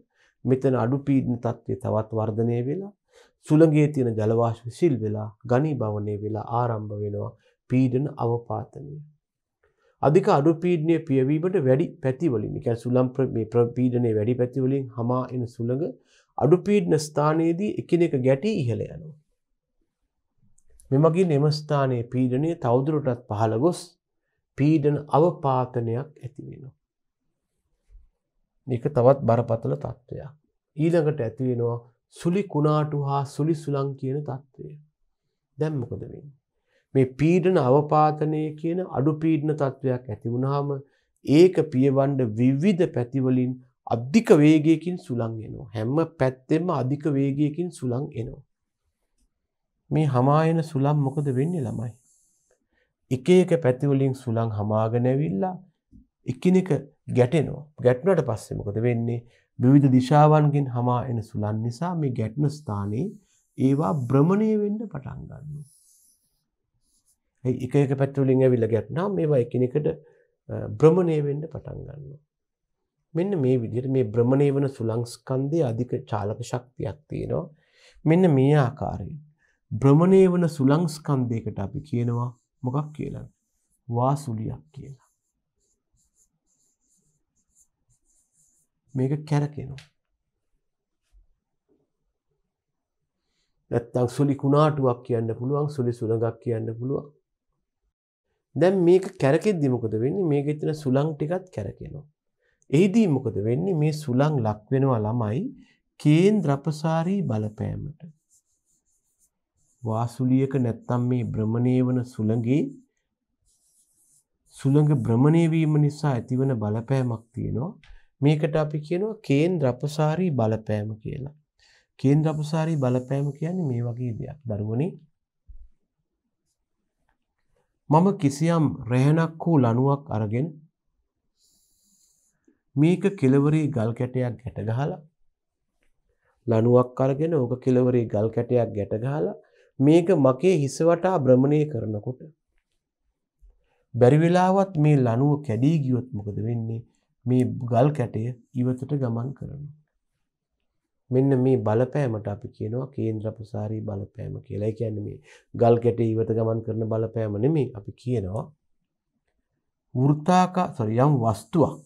මෙතන අඩු පීඩන තත්ත්වය තවත් වර්ධනය වෙලා සුළඟේ තියෙන ජල වාෂ්ප සිල් වෙලා ඝනීභවණය වෙලා ආරම්භ වෙනවා පීඩන අවපාතනය. අධික අඩු පීඩනය පියවීමට වැඩි පැතිවලින් ඒ කියන්නේ සුළං මේ පීඩනයේ වැඩි පැතිවලින් හමා එන සුළඟ අඩු පීඩන ස්ථානයේදී එකිනෙක ගැටි ඉහළ යනවා. මෙමගින් එම ස්ථානයේ පීඩනය තවදුරටත් පහළ ගොස් පීඩන අවපාතනයක් ඇතිවෙනවා. එක තවත් බරපතල තත්ත්වයක්. ඊළඟට ඇතිවෙනවා සුලි කුණාටු හා සුලි සුලං කියන තත්ත්වය. දැම්මකොද වෙන්. මේ පීඩන අවපාතනය කියන අඩු පීඩන තත්ත්වයක් ඇති වුණාම ඒක පියවන්ඩ විවිධ පැතිවලින් අධික වේගයකින් සුළං එනවා. හැම පැත්තෙම අධික වේගයකින් සුළං එනවා. මේ හමායන සුලම් මොකද වෙන්නේ ළමයි. එක එක පැතිවලින් සුලං හමාගෙන ඇවිල්ලා එකිනෙක ගැටෙනවා. ගැටුණට පස්සේ මොකද වෙන්නේ? විවිධ දිශාවන්ගෙන් හමා එන සුලන් නිසා මේ ගැටුණු ස්ථානයේ ඒවා භ්‍රමණය වෙන්න පටන් ගන්නවා. ඒ එක එක පැතිවලින් ඇවිල්ලා ගැටුණා මේවා එකිනෙකට භ්‍රමණය වෙන්න පටන් ගන්නවා. මෙන්න මේ විදිහට මේ භ්‍රමණය වෙන සුලං ස්කන්ධයේ අධික චාලක ශක්තියක් තියෙනවා. මෙන්න මේ ආකාරයෙන් භ්‍රමණය වන සුලංස්කන්දයකට අපි කියනවා මොකක් කියලා වාසුලියක් කියලා. මේක කැරකෙනවා. නැත්තං සුලි කුණාටුවක් කියන්න පුළුවන් සුලි සුළඟක් කියන්න පුළුවන්. දැම් මේක කැරකෙද්දි මොකද වෙන්නේ මේක එතන සුළං ටිකත් කැරකෙනවා. එහිදී මොකද වෙන්නේ මේ සුළං ලක්වෙනවා ළමයි කේන් ද්‍රපසාරී බලපෑමට. වාසුලියක නැත්තම් මේ භ්‍රමණය වන සුළඟේ සුළඟ භ්‍රමණය වීම නිසා ඇතිවන බලපෑමක් තියෙනවා. මේකට අපි කියනවා කේන්ද්‍රපසාරී බලපෑම කියලා. කේන්ද්‍රපසාරී බලපෑම කියන්නේ මේ වගේ දෙයක්. දරුවනේ මම කිසියම් රැහනක් වූ ලණුවක් අරගෙන මේක කෙලවරේ ගල් කැටයක් ගැට ගහලා ලණුවක් අරගෙන ඕක කෙලවරේ ගල් කැටයක් ගැට ගහලා මේක මගේ හිස වටා භ්‍රමණය කරනකොට බැරි වෙලාවත් මේ ලනුව කැඩී ගියොත් මොකද වෙන්නේ මේ ගල් කැටය ඉවතට ගමන් කරනවා මෙන්න මේ බලපෑමට අපි කියනවා කේන්ද්‍රපසාරී බලපෑම කියලා. ඒ කියන්නේ මේ ගල් කැටේ ඉවත ගමන් කරන බලපෑම නෙමෙයි අපි කියනවා වෘත්තාකා sorry යම් වස්තුවක්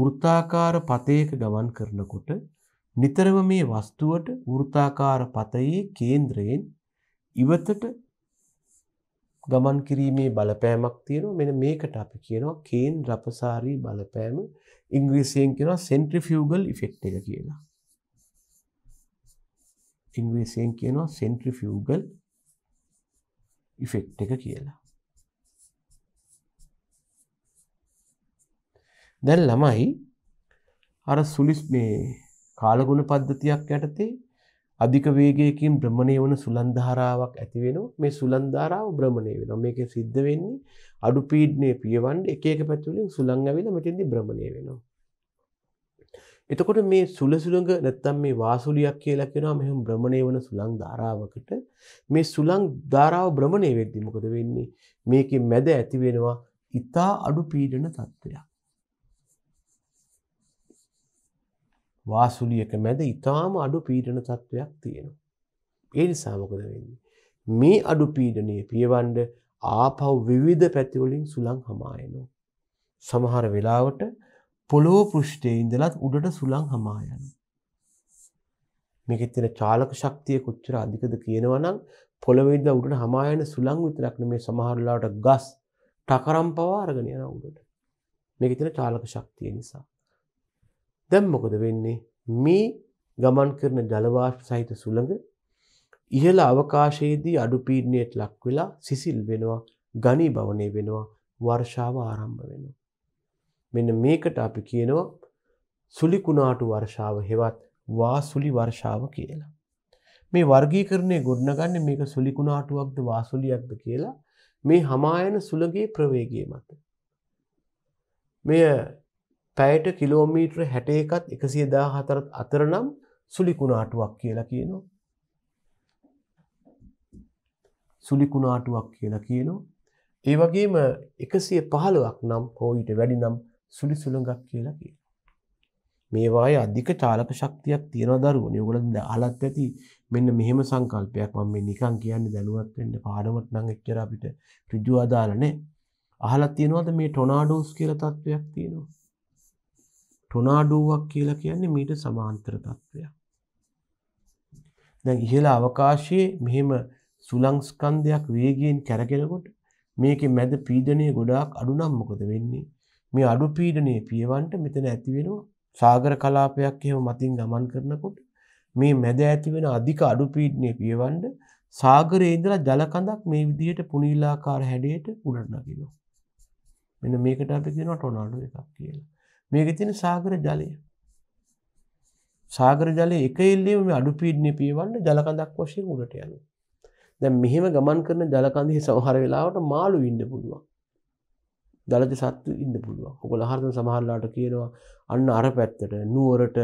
වෘත්තාකාර පතයක ගමන් කරනකොට නිතරම මේ වස්තුවට වෘත්තාකාර පතයේ කේන්ද්‍රයෙන් ඉවතට ගමන් කිරීමේ බලපෑමක් තියෙනවා මෙන්න මේකට අපි කියනවා කේන්ද්‍රපසාරී බලපෑම ඉංග්‍රීසියෙන් කියනවා සෙන්ට්‍රිෆියුගල් ඉෆෙක්ට් එක කියලා ඉංග්‍රීසියෙන් කියනවා සෙන්ට්‍රිෆියුගල් ඉෆෙක්ට් එක කියලා දැන් ළමයි අර සුලිස් මේ කාලගුණ පද්ධතියක් යටතේ අධික වේගයකින් භ්‍රමණය වන සුලන් ධාරාවක් ඇති වෙනවා මේ සුලන් ධාරාව භ්‍රමණය වෙනවා මේක සිද්ධ වෙන්නේ අඩු පීඩනයේ පියවන්නේ එක එක පැතුලින් සුලන් ඇවිල්ලා මෙතෙන්දී භ්‍රමණය වෙනවා එතකොට මේ සුල සුලඟ නැත්තම් මේ වාසුලියක් කියලා කියනවා මෙහෙම භ්‍රමණය වන සුලං ධාරාවකට මේ සුලං ධාරාව භ්‍රමණය වෙද්දී මොකද වෙන්නේ මේකේ මැද ඇති වෙනවා ඊතා අඩු පීඩන තත්ත්වයක් වාසුලියක මැද ඉතාම අඩු පීඩන තත්ත්වයක් තියෙනවා. ඒ නිසා මොකද වෙන්නේ. මේ අඩු පීඩනය පියවන්ඩ ආපව් විවිධ පැතිවලින් සුළං හමායනෝ. සමහර වෙලාවට පොලෝ පෘෂ්ටය ඉඳලත් උඩට සුළං හමායන. මෙකෙත්තෙන චාලක ශක්තිය කොච්චර අධිකද කියනවනම් පොළවෙද උඩට හමායන සුළං විතරක්න මේ සමහරලාට ගස් ටකරම් පවා අරගනයන උඩට. මෙකෙතන චාලක ශක්තිය නිසා. දැම් මොකද වෙන්නේ මේ ගමන් කරන ජලවාශ සහිත සුළඟ ඉහළ අවකාශයේදී අඩුපීඩනයට ලක් වෙලා සිසිල් වෙනවා ගනී භවනය වෙනවා වර්ෂාව ආරම්භ වෙනවා. මෙන්න මේකට අපි කියනවා සුලිකුණාටු වර්ෂාව හෙවත් වාසුලි වර්ෂාව කියලා. මේ වර්ගීකරණය ගොඩනගන්න මේක සුලිකුණාටුවක්ද වාසුලියක්ද කියලා මේ හමායන සුළගේ ප්‍රවේගය මත. මෙය පැයට කිලෝමීට්‍ර හැටයකත් එකසිය දා හතරත් අතරනම් සුලිකුණාටුවක් කියලා කියනවා. සුලිකුණාටුවක් කියලා කියනවා. ඒ වගේම එකසිය පහළුවක් නම් හෝයිට වැඩි නම් සුලි සුළඟක් කියලා කිය. මේවාය අධික චාලක ශක්තියක් තියෙන දරුව නියගලද අලත් ඇති මෙන්න මෙහෙම සංකල්පයක් මම නිකන් කියන්න දැනුවත් වෙන්න පාඩමට නං එච්චර අපිට ඍජු අදාලනේ අහලා තියෙනවද මේ ටොනාඩෝස් කියලා තත්වයක් තියෙනවා ටොනාඩෝවක් කියලා කියන්නේ මීට සමාන්තර තත්ත්වයක්. දැන් ඉහළ අවකාශයේ මෙහෙම සුලංස්කන්ධයක් වේගයෙන් කැරගෙනකොට මේකේ මැද පීඩනය ගොඩාක් අඩු නම් මොකද වෙන්නේ? මේ අඩු පීඩනය පියවන්ට මෙතන ඇති වෙනවා සාගර කලාපයක් එහෙම මතින් ගමන් කරනකොට මේ මැද ඇති වෙන අධික අඩු පීඩනය පියවන්න සාගරයේ ඉඳලා ජල කඳක් මේ විදිහට පුනීලාකාර හැඩයට උඩට නගිනවා. මෙන්න මේකට අපි කියනවා ටොනඩෝ එකක් කියලා. මේක තියෙන සාගර ජලය. සාගර ජලය එක එල්ලේ මේ අඩු පීඩනය පියවන්න ජලකඳක් වශයෙන් උඩට යන. දැන් මෙහෙම ගමන් කරන ජලකන්දෙහි සමහර වෙලාවට මාළු ඉන්න පුළුවන්. දලති සත්තු ඉන්න පුළුවන්. ඔකල හර්තන සමහරලාට කියනවා අන්න අර පැත්තට නුවරට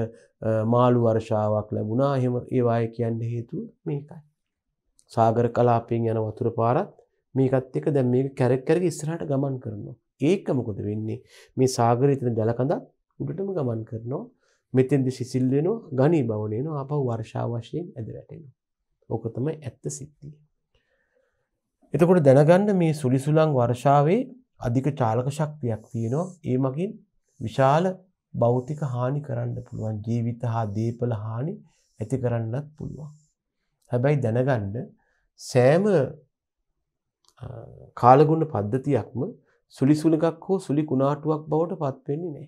මාළු වර්ෂාවක් ලැබුණා. එහෙම ඒ වායේ කියන්න හේතුව මේකයි. සාගර කලාපයෙන් යන වතුර පාරත් මේකත් එක්ක දැන් මේක කැරක් කැරක ඉස්සරහට ගමන් කරනවා. ඒක මොකද වෙන්නේ මේ සාගරයේ තියෙන ජල කඳත් උඩටම ගමන් කරනවා මෙතෙන්දි සිසිල් වෙනවා ගනී භවණ වෙනවා අපව වර්ෂා වශයෙන් ඇද වැටෙනවා ඕක තමයි ඇත්ත සිද්ධිය එතකොට දැනගන්න මේ සුලිසුලං වර්ෂාවේ අධික චාලක ශක්තියක් තියෙනවා ඒ මගින් විශාල භෞතික හානි කරන්න පුළුවන් ජීවිත හා දීපල හානි ඇති කරන්නත් පුළුවන් හැබැයි දැනගන්න සෑම කාලගුණ පද්ධතියක්ම සුලි සුලගක් හෝ සුලි කුණාටුවක් බවට පත් වෙන්නේ නැහැ.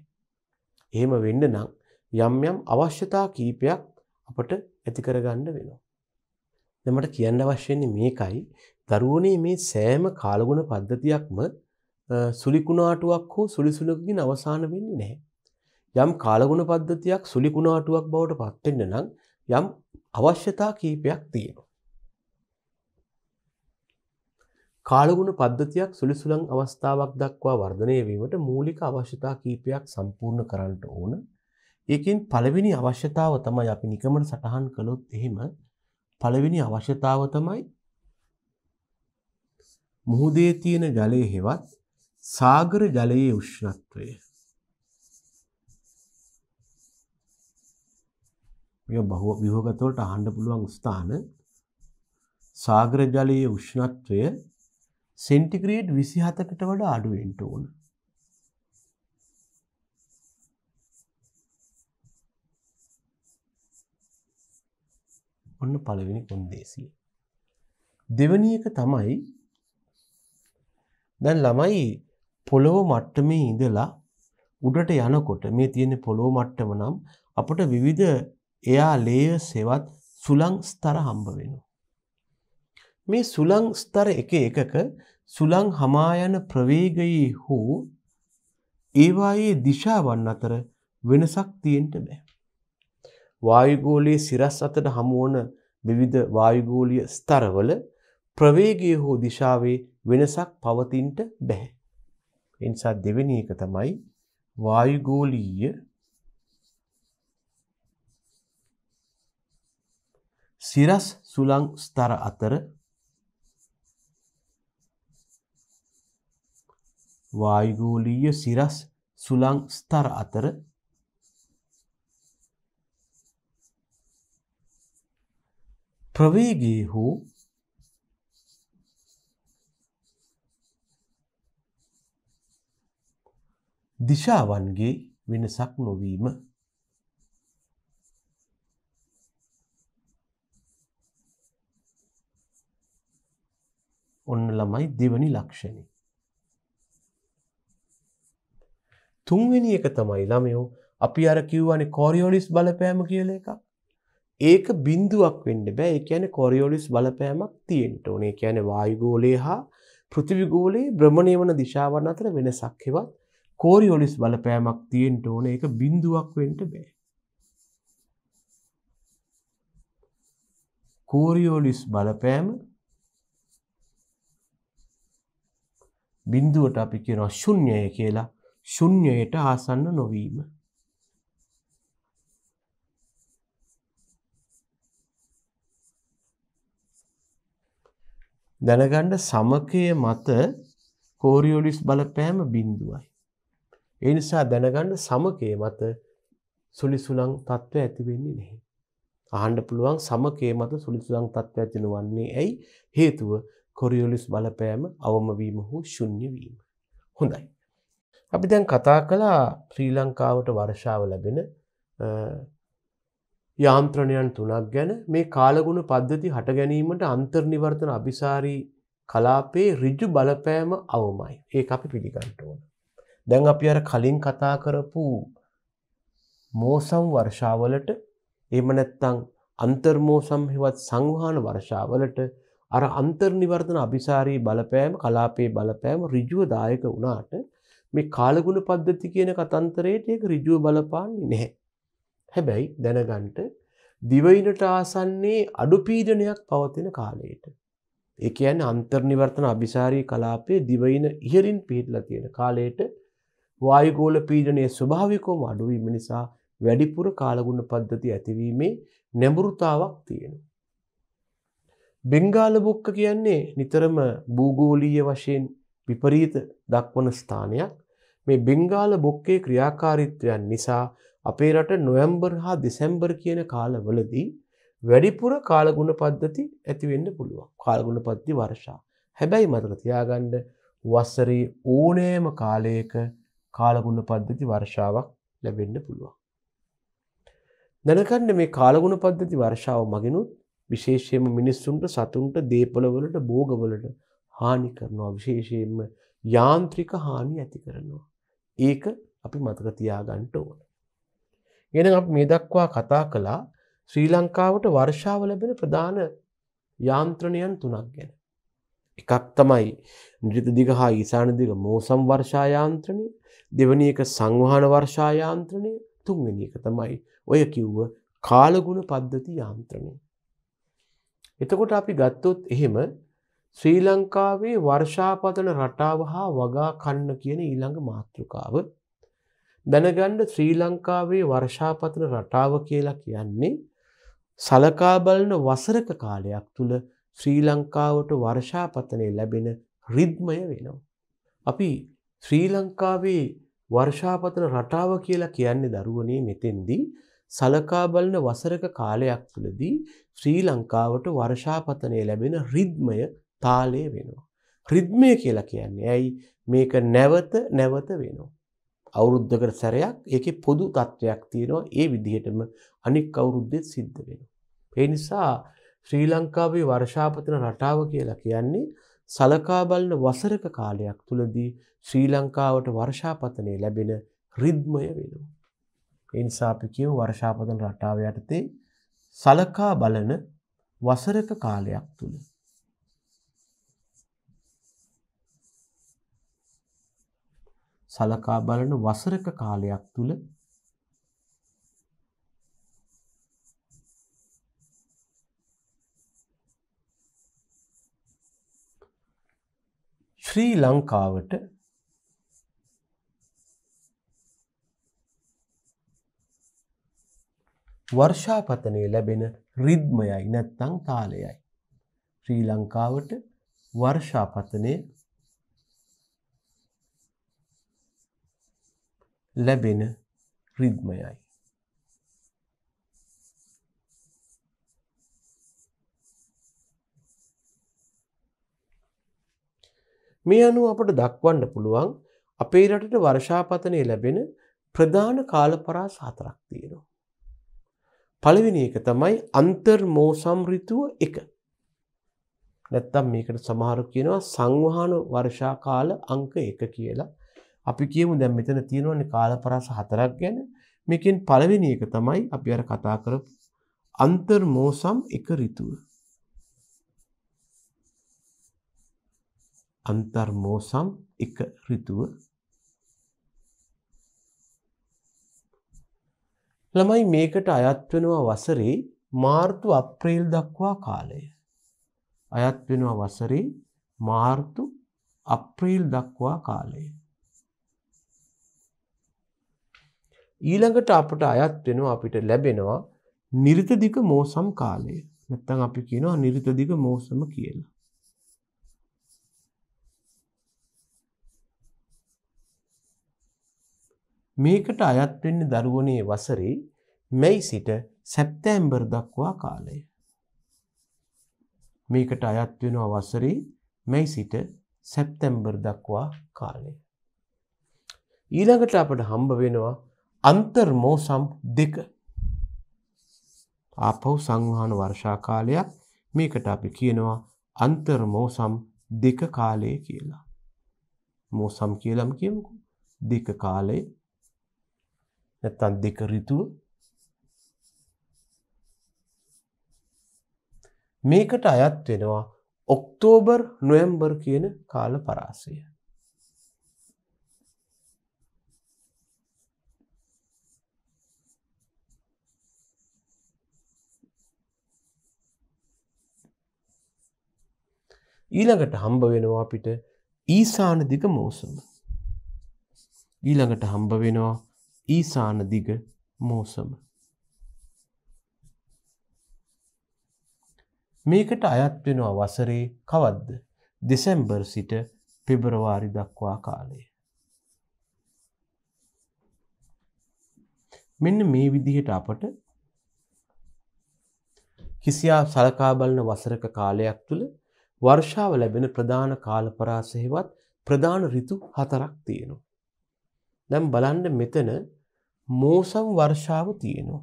එහෙම වෙන්න නම් යම් යම් අවශ්‍යතා කීපයක් අපට ඇති කරගන්න වෙනවා. දැන් මට කියන්න අවශ්‍ය මේකයි දරුවනේ මේ සෑම කාලගුණ පද්ධතියක්ම සුලි කුණාටුවක් හෝ සුලි සුලගකින් අවසාන වෙන්නේ නැහැ. යම් කාලගුණ පද්ධතියක් සුලි කුණාටුවක් බවට පත් වෙන්න නම් යම් අවශ්‍යතා කීපයක් තියෙනවා. කාලගුණ පද්ධතියක් සුළිසුලං අවස්ථාවක් දක්වා වර්ධනය වීමට මූලික අවශ්‍යතා කීපයක් සම්පූර්ණ කරන්නට ඕන. ඒකෙන් පළවෙනි අවශ්‍යතාව තමයි අපි නිකමට සටහන් කළොත් එහෙම පළවෙනි අවශ්‍යතාව තමයි මුහුදේ තියෙන ජලය හෙවත් සාගර ජලයේ උෂ්ණත්වය. මේ බහුව විහගතවලට අහන්න පුළුවන් ස්ථාන සාගර ජලයේ උෂ්ණත්වය සෙන්ටිග්‍රේඩ් විසි හතකට වඩ අඩුවෙන්ට ඕන ඔන්න පළවෙනි කොන්දේසිය දෙවනියක තමයි දැන් ළමයි පොළොව මට්ටමේ ඉඳලා උඩට යනකොට මේ තියෙන පොළොව මට්ටම නම් අපට විවිධ එයා ලේය සෙවත් සුළං ස්තර හම්බ වෙනවා. මේ සුළං ස්තර එක එකක සුළං හමා යන ප්‍රවේගයේ හෝ ඒවායේ දිශාවන් අතර වෙනසක් තියෙන්න බෑ. වායුගෝලයේ සිරස් අතට හමුවන විවිධ වායුගෝලීය ස්තරවල ප්‍රවේගය හෝ දිශාවේ වෙනසක් පවතින්න බෑ. ඒ නිසා දෙවෙනි එක තමයි වායුගෝලීය සිරස් සුළං ස්තර අතර වායුගෝලීය සිරස් සුළං ස්තර අතර ප්‍රවේගයේ හෝ දිශාවන්ගේ වෙනසක් නොවීම ඔන්න ළමයි දෙවනි ලක්ෂණේ තුන්වෙනි එක තමයි ළමයෝ අපි අර කිව්වනේ කොරියෝලිස් බලපෑම කියල එකක්. ඒක බින්දුවක් වෙන්න බෑ ඒ කියන්නේ කොරියෝලිස් බලපෑමක් තියෙන්න ඕනේ. ඒ කියන්නේ වායුගෝලය හා පෘථිවි ගෝලයේ භ්‍රමණය වන දිශාවන් අතර වෙනසක් හෙවත් කෝරියෝලිස් බලපෑමක් තියෙන්ට ඕන එක බිඳුවක් වෙන්ට බෑ. කෝරියෝලිස් බලපෑම බින්දුවට අපි කියෙන ශුන්්‍යය කියලා ශුන්්‍යයට ආසන්න නොවීම. දැනගණ්ඩ සමකය මත කෝරියෝලිස් බලපෑම බින්දුවයි. ඒ නිසා දැනගණ්ඩ සමකය මත සුලිසුලං තත්ත්ව ඇතිවෙන්නේ නැහැ. අහන්ඩ පුළුවන් සමකේ මත සුලිසුලං තත්ත්ව ඇතින වන්නේ ඇයි හේතුව කොරියෝලිස් බලපෑම අවමවීම හෝ ශුන්්‍යවීම. හොඳයි. අපි දැන් කතා කලා ශ්‍රී ලංකාවට වර්ෂාව ලැබෙන යාන්ත්‍රණයන් තුනක් ගැන මේ කාලගුණ පද්ධති හට ගැනීමට අන්තර්නිවර්තන අභිසාරී කලාපේ රිජ්ජු බලපෑම අවමයි ඒ අපි පිළිගන්ට ඕන. දැන් අපි අර කලින් කතා කරපු මෝසම් වර්ෂාවලට එමනැත්තං අන්තර්මෝසම් හෙවත් සංවහන වර්ෂාවලට අර අන්තර්නිවර්තන අභිසාරී බලපෑම කලාපේ බලපෑම රිජුවදායක වනාට මේ කාලගුණ පද්ධති කියන කතන්තරයට ඒක ඍජුව බලපාන්නේ නැහැ. හැබැයි දැනගන්ට දිවයිනට ආසන්නේ අඩු පීඩනයක් පවතින කාලයට. ඒ කියන්නේ අන්තර්නිවර්තන අභිසාරී කලාපයේ දිවයින ඉහළින් පිහිටලා තියෙන කාලයට වායුගෝල පීඩනයේ ස්වභාවිකවම අඩු වීම නිසා වැඩිපුර කාලගුණ පද්ධති ඇතිවීමේ නැඹුරුතාවක් තියෙනවා. බෙංගාල බොක්ක කියන්නේ නිතරම භූගෝලීය වශයෙන් විපරීත දක්වන ස්ථානයක් මේ බෙංගාල බොක්කේ ක්‍රියාකාරීත්වයන් නිසා අපේ රට නොවැම්බර් හා දෙසැම්බර් කියන කාලවලදී වැඩිපුර කාලගුණ පද්ධති ඇතිවෙන්න පුළුවන් කාලගුණ පද්ති වර්ෂා හැබැයි මතක තියාගණ්ඩ වස්සරේ ඕනෑම කාලයක කාලගුණ පද්ධති වර්ෂාවක් ලැබෙන්න පුළුවන්. දැනකන්න මේ කාලගුණ පද්ධති වර්ෂාව මගෙනුත් විශේෂයම මිනිස්සුන්ට සතුන්ට දේපලවලට බෝගවලට හානි කරනවා විශේෂයෙන්ම යාන්ත්‍රික හානි ඇති කරනවා. ඒක අපි මතක තියාගන්ට ඕන. ගෙන අප මේ දක්වා කතා කළා ශ්‍රී ලංකාවට වර්ෂාව ලැබෙන ප්‍රධාන යාන්ත්‍රණයන් තුනක් ගැන. එකක් තමයි නිරිත දිග හා ඊසාන දිග මෝසම් වර්ෂායාන්ත්‍රණය දෙවනි එක සංවහන වර්ෂායාන්ත්‍රණය තුන්වෙනි එක තමයි ඔය කිව්ව කාලගුණ පද්ධති යාන්ත්‍රණය. එතකොට අපි ගත්තොත් එහෙම ශ්‍රී ලංකාවේ වර්ෂාපතන රටාව හා වගා කන්න කියන ඊළඟ මාතෘකාව දැනගණ්ඩ ශ්‍රී ලංකාවේ වර්ෂාපතන රටාව කියලා කියන්නේ සලකා බලන වසරක කාලයක් තුළ ශ්‍රී ලංකාවට වර්ෂාපතනය ලැබෙන රිද්මය වෙනවා. අපි ශ්‍රී ලංකාවේ වර්ෂාපතන රටාව කියලා කියන්නේ දරුවනේ මෙතෙන්දී සලකා බලන වසරක කාලයක් තුළදී ශ්‍රී ලංකාවට වර්ෂාපතනය ලැබෙන රිද්මය තාලය වෙනවා. රිද්මය කියලා කියන්නේ ඇයි මේක නැවත නැවත වෙනවා. අවුරුද්ධකට සැරයක් ඒක පොදු තත්ත්වයක් තියෙනවා ඒ විදිහටම අනික් අවුරුද්දෙත් සිද්ධ වෙනවා. ඒ නිසා ශ්‍රී ලංකාවේ වර්ෂාපතන රටාව කියලා කියන්නේ සලකා බලන වසරක කාලයක් තුලදී ශ්‍රී ලංකාවට වර්ෂාපතනය ලැබෙන රිද්මය වෙනවා. ඒ නිසා අපි කියමු වර්ෂාපතන රටාව යටතේ සලකා බලන වසරක කාලයක් තුල සලකා බලන වසරක කාලයක් තුල ශ්‍රී ලංකාවට වර්ෂාපතනය ලැබෙන රිද්මයයි නැත්තං තාලයයි. ශ්‍රී ලංකාවට වර්ෂාපතනය ලැබෙන රිද්මයයි. මේ අනුව අපට දක්වන්න පුළුවන් අපේ රටට වර්ෂාපතනය ලැබෙන ප්‍රධාන කාලපරා සාතරක් තියෙනවා. පළවෙනි එක තමයි අන්තර්මෝ සම්රිතුව එක. නැත්තම් මේකට සමහරු කියනවා සංවහන වර්ෂාකාල අංක එක කියලා අපි කියමු දැන් මෙතන තියෙනවනේ කාලපරාස හතරක් ගැන. මේකෙන් පළවෙනි එක තමයි අපි අර කතා කරපු අන්තර්මෝසම් එක ඍතුව. අන්තර්මෝසම් එක ඍතුව ළමයි මේකට අයත් වෙනවා වසරේ මාර්තු අප්‍රේල් දක්වා කාලය. අයත් වෙනවා වසරේ මාර්තු අප්‍රේල් දක්වා කාලය. ඊළඟට අපට අයත් වෙනවා අපිට ලැබෙනවා නිරිතදික මෝසම් කාලය. නැත්තම් අපි කියනවා නිරිතදික මෝසම කියලා. මේකට අයත් වෙන්නේ දරුවනේ වසරේ මැයි සිට සැප්තැම්බර් දක්වා කාලය. මේකට අයත් වෙනවා වසරේ මැයි සිට සැප්තැම්බර් දක්වා කාලය. ඊළඟට අපට හම්බ වෙනවා අන්තර්මෝසම් දෙක ආපහු සංවහන වර්ෂාකාලයක් මේකට අපි කියනවා අන්තර්මෝසම් දෙක කාලය කියලා. මෝසම් කියලම් කියමුකු දෙක කාලය නැත්තන් දෙක රිතුව මේකට අයත් වෙනවා ඔක්තෝබර් නොයම්බර් කියන කාල පරාසය. ඊළඟට හම්බ වෙනවා අපිට ඊසාන දිග මෝසම. ඊළඟට හම්බ වෙනවා ඊසාන දිග මෝසම. මේකට අයත් වෙනවා වසරේ කවද්ද දෙසැම්බර් සිට පෙබරවාරි දක්වා කාලය. මෙන්න මේ විදිහට අපට කිසියා සලකා බලන වසරක කාලයක් තුළ වර්ෂාව ලැබෙන ප්‍රධාන කාලපරාසහෙවත් ප්‍රධාන රිතු හතරක් තියෙනවා. දැම් බලන්ඩ මෙතන මෝසම් වර්ෂාව තියෙනවා.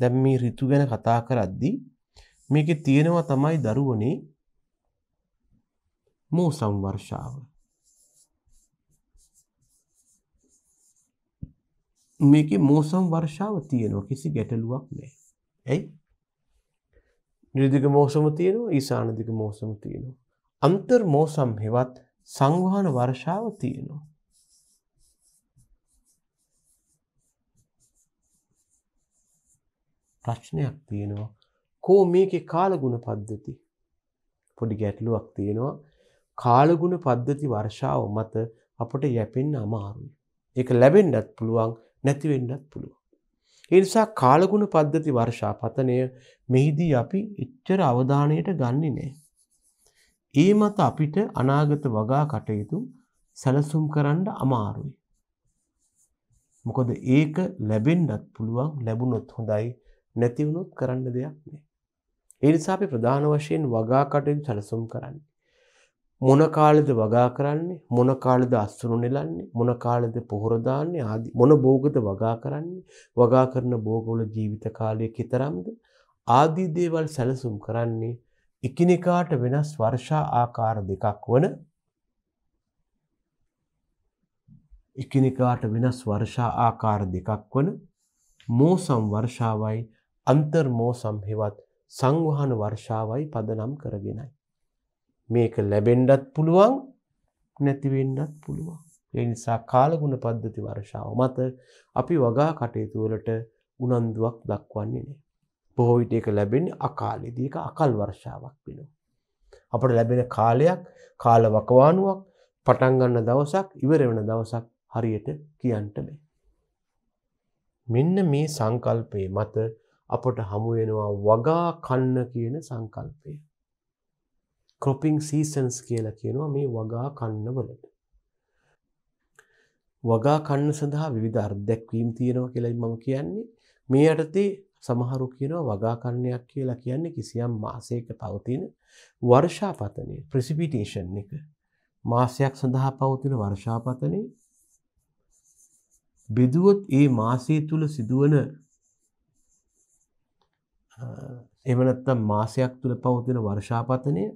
දැම් මේ රිතු ගැන කතා කරද්දී මේක තියෙනවා තමයි දරුවනේ මෝසම් වර්ෂාව. මේක මෝසම් වර්ෂාව තියෙනවා කිසි ගැටලුවක් නෑ. ඇයි නිර්දිග මෝසම තියෙනවා ඊසානදිග මෝසම තියෙනවා. අන්තර් මෝසම් හෙවත් සංවහන වර්ෂාව තියෙනවා. ප්‍රශ්නයක් තියෙනවා කෝ මේකෙ කාලගුණ පද්ධති පොඩි ගැටලුවක් තියෙනවා කාලගුණ පද්ධති වර්ෂාව මත අපට යැපෙන්න්න අමාරුයි. එක ලැබෙන්ඩත් පුළුවන් නැතිවෙන්නත් පුළුවන්. එනිසා කාලගුණ පද්ධති වර්ෂාපතනය මෙහිදී අපි එච්චර අවධානයට ගන්නේ නෑ. ඒ මත අපිට අනාගත වගා කටයුතු සැලසුම් කරන්න අමාරුයි. මොකද ඒක ලැබෙන්ඩත් පුළුවන් ලැබුණොත් හොඳයි නැතිවුණොත් කරන්න දෙයක් නෑ. එනිසා අපි ප්‍රධාන වශයෙන් වගා කටයුතු සැලසුම් කරන්නේ. මොන කාලෙද වගා කරන්නේ මොන කාලෙද අස්තුරු නෙලන්නේ මොන කාලෙද පොහොර දාන්නේ ආදි මොන භෝගද වගා කරන්නේ වගා කරන භෝගවල ජීවිත කාලය කතරම්ද ආදී දේවල් සැලසුම් කරන්නේ එකිනෙකාට වෙනස් වර්ෂා ආකාර දෙකක් වන එකිනෙකාට වෙනස් වර්ෂා ආකාර දෙකක් වන මෝසම් වර්ෂාවයි අන්තර්මෝසම් හෙවත් සංවහන වර්ෂාවයි පදනම් කරගෙනයි මේක ලැබෙන්ඩත් පුළුවන් නැතිවෙන්ඩත් පුළුවන්. ඒ නිසා කාලගුණ පද්ධති වර්ෂාව මත අපි වගා කටයුතුවලට උනන්දුවක් දක්වන්නේ නෑ. බොහෝවිට එක ලැබෙන අකාලෙදක අකල් වර්ෂාවක් වෙනවා. අපට ලැබෙන කාලයක් කාල වකවානුවක් පටන්ගන්න දවසක් ඉවර වෙන දවසක් හරියට කියන්ට බෑ. මෙන්න මේ සංකල්පය මත අපට හමුවෙනවා වගා කන්න කියන සංකල්පය. කොපිං සීසන්ස් කියලා කියනවා මේ වගා කන්නවලට. වගා කන්න සඳහා විධ අර්දැක්වීම් තියෙනව කියලයි මම කියන්නේ මේ අටතේ සමහරු කියනවා වගා කන්නයක් කියලා කියන්නේ කිසියම් මාසයක පවතින වර්ෂාපතනය ප්‍රසිපිටේෂන් එක මාසයක් සඳහා පවතින වර්ෂාපතනය බෙදුවොත් ඒ මාසය තුළ සිදුවන එමනත්තම් මාසයක් තුළ පවතින වර්ෂාපතනය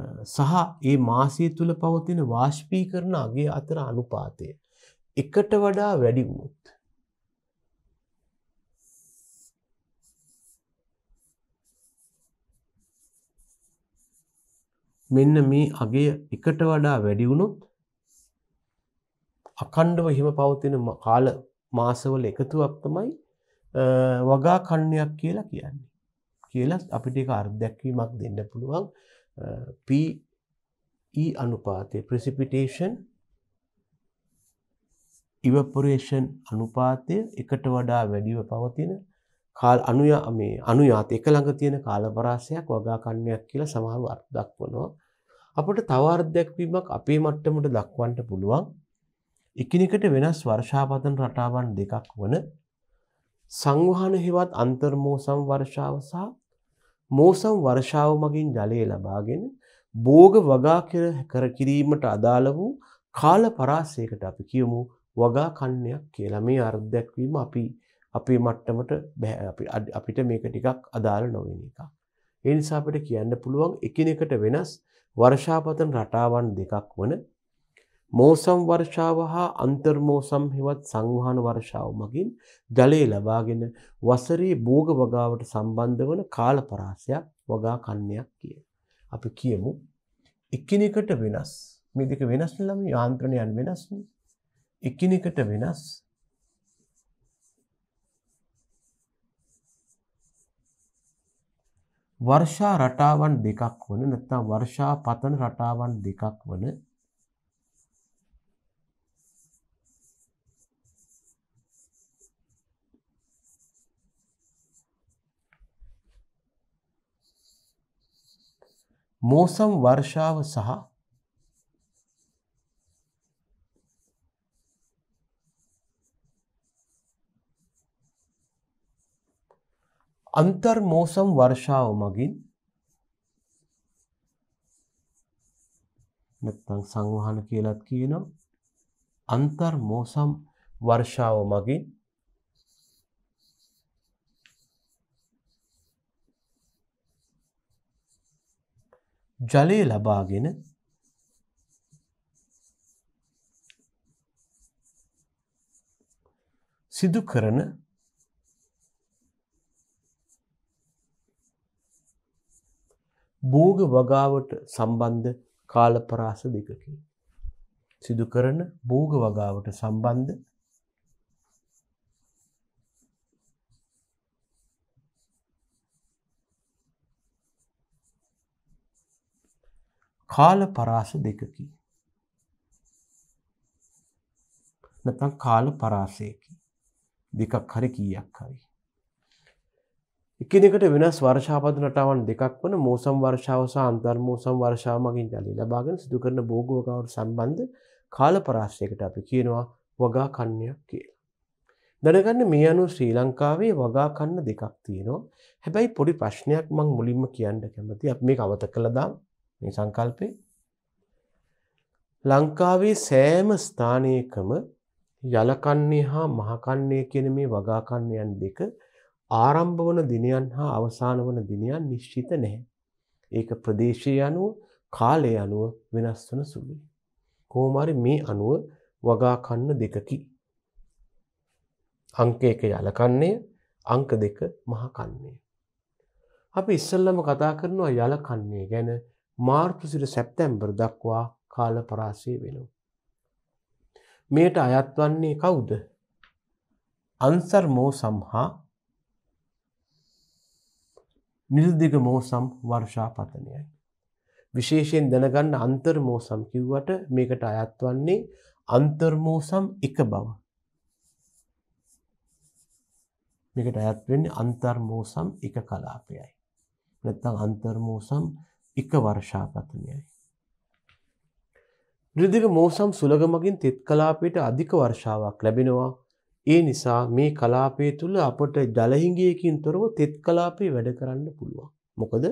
සහ ඒ මාසය තුළ පවතින වාශ්පීකරණ අගේ අතර අනුපාතය එකට වඩා වැඩි වුණුත් මෙන්න මේ අගේ එකට වඩා වැඩි වුණුත් අකණ්ඩව හිම පවතින කාල මාසවල එකතුවක් තමයි වගා කණ්ණයක් කියලා කියන්නේ කියලා අපිට එක අර්ධැක්වීමක් දෙන්න පුළුවන් PE අනුපාතය ප්‍රසිපිටේෂන් ඉවපොරේෂන් අනුපාතය එකට වඩා වැඩිව පවතින කාල් අනුය මේ අනුයාත එක ළඟ තියෙන කාලපරාසයක් වගාකන්නයක් කියලා සමහරු අර්ථ දක්වනවා. අපට තව අර්ධයක්වීමක් අපේ මට්ටමට දක්වන්නට පුළුවන්. එකිනෙකට වෙනස් වර්ෂාපතන රටාවන් දෙකක් වන සංවහන හෙවත් අන්තර්මෝසම් වර්ෂාව සහ මෝසම් වර්ෂාව මගින් ජලය ලබාගෙන බෝග වගා කර කිරීමට අදාළ වූ කාල පරාසයකට අපි කියමු වගා කන්නයක් කියලා මේ අර්ධදැක්වීම අපි අපේ මට්ටමට අපිට මේක ටිකක් අදාළ නොවෙන එක. එනිසා අපට කියන්න පුළුවන් එකිනෙකට වෙනස් වර්ෂාපතන රටාවන් දෙකක් වන මෝසම් වර්ෂාව හා අන්තර්මෝසම් හෙවත් සංවහන වර්ෂාව මගින් ජලය ලබාගෙන වසරේ භෝග වගාවට සම්බන්ධ වන කාලපරාසයක් වගා කන්නයක් කිය. අපි කියමු එක්කිනෙකට වෙනස් මේ දෙක වෙනස් ලම යාන්ත්‍රණයන් වෙනස් එක්කිනෙකට වෙනස් වර්ෂා රටාවන් දෙකක් වන නැත්නම් වර්ෂා පතන රටාවන් දෙකක් වන මෝසම් වර්ෂාව සහ අන්තර්මෝසම් වර්ෂාව මගින් නැත්නම් සංවහන කියලත් කියනවා අන්තර්මෝසම් වර්ෂාව මගින් ජලය ලබාගෙන සිදු කරන භෝග වගාවට සම්බන්ධ කාලපරාස දෙකකි. සිදු කරන භෝග වගාවට සම්බන්ධ කාල පරාස දෙකකි. නැත්නම් කාල පරාසයකි. දෙකක් හරි කීයක් හරි. එකනෙකට වෙනස් වර්ෂාපද නටාවන් දෙකක් වන මෝසම් වර්ෂාව සහ අන්තර්මෝසම් වර්ෂාමගින් ජලි ලබාගෙන සිදු කරන භෝගෝකවට සම්බන්ධ කාල පරාශ්‍රයකට අපි කියනවා වගා කන්නයක් කියලා. දැනගන්න මේ අනු ශ්‍රී ලංකාවේ වගා කන්න දෙකක් තියෙනවා හැබැයි පොඩි ප්‍රශ්නයක් මං මුලින්ම කියන්න කැමති අප මේ අවත කළදා මේ සංකල්පේ ලංකාවේ සෑම ස්ථානයකම යලකන්නේ හා මහකන්නේ කියන මේ වගාකන්නයන් දෙක ආරම්භ වන දිනයන් හා අවසාන වන දිනයන් නිශ්චිත නැහැ. ඒක ප්‍රදේශය අනුව කාලය අනුව වෙනස් වන සුළුයි. කොහොමරි මේ අනුව වගාකන්න දෙකකි. අංක එක යලකන්නේ අංක දෙක මහකන්නේ. අපි ඉස්සල්ලම කතා කරනවා යලකන්නේ ගැන මාර්තු සිට සැප්තැම්බර් දක්වා කාල පරාසය වෙනවා. මෙයට අයත්වන්නේ කවුද අන්සර් මෝසම් හා නිර්දිග මෝසම් වර්ෂාපතනයයි. විශේෂයෙන් දැනගන්න අන්තර්මෝසම් කිව්වට මේකට අයත්වන්නේ අන්තර්මෝසම් එක බව. මේකට අයත්වෙන්නේ අන්තර්මෝසම් එක කලාපයයි. නැත්තං අන්තර්මෝසම් එක වර්ෂාපතනයයි. ෘදික මෝසම් සුළගමගින් තෙත් කලාපයට අධික වර්ෂාවක් ලැබෙනවා ඒ නිසා මේ කලාපය තුළ අපට ජලහිංගියකින් තොරව තෙත් කලාපේ වැඩ කරන්න පුළුවන්. මොකද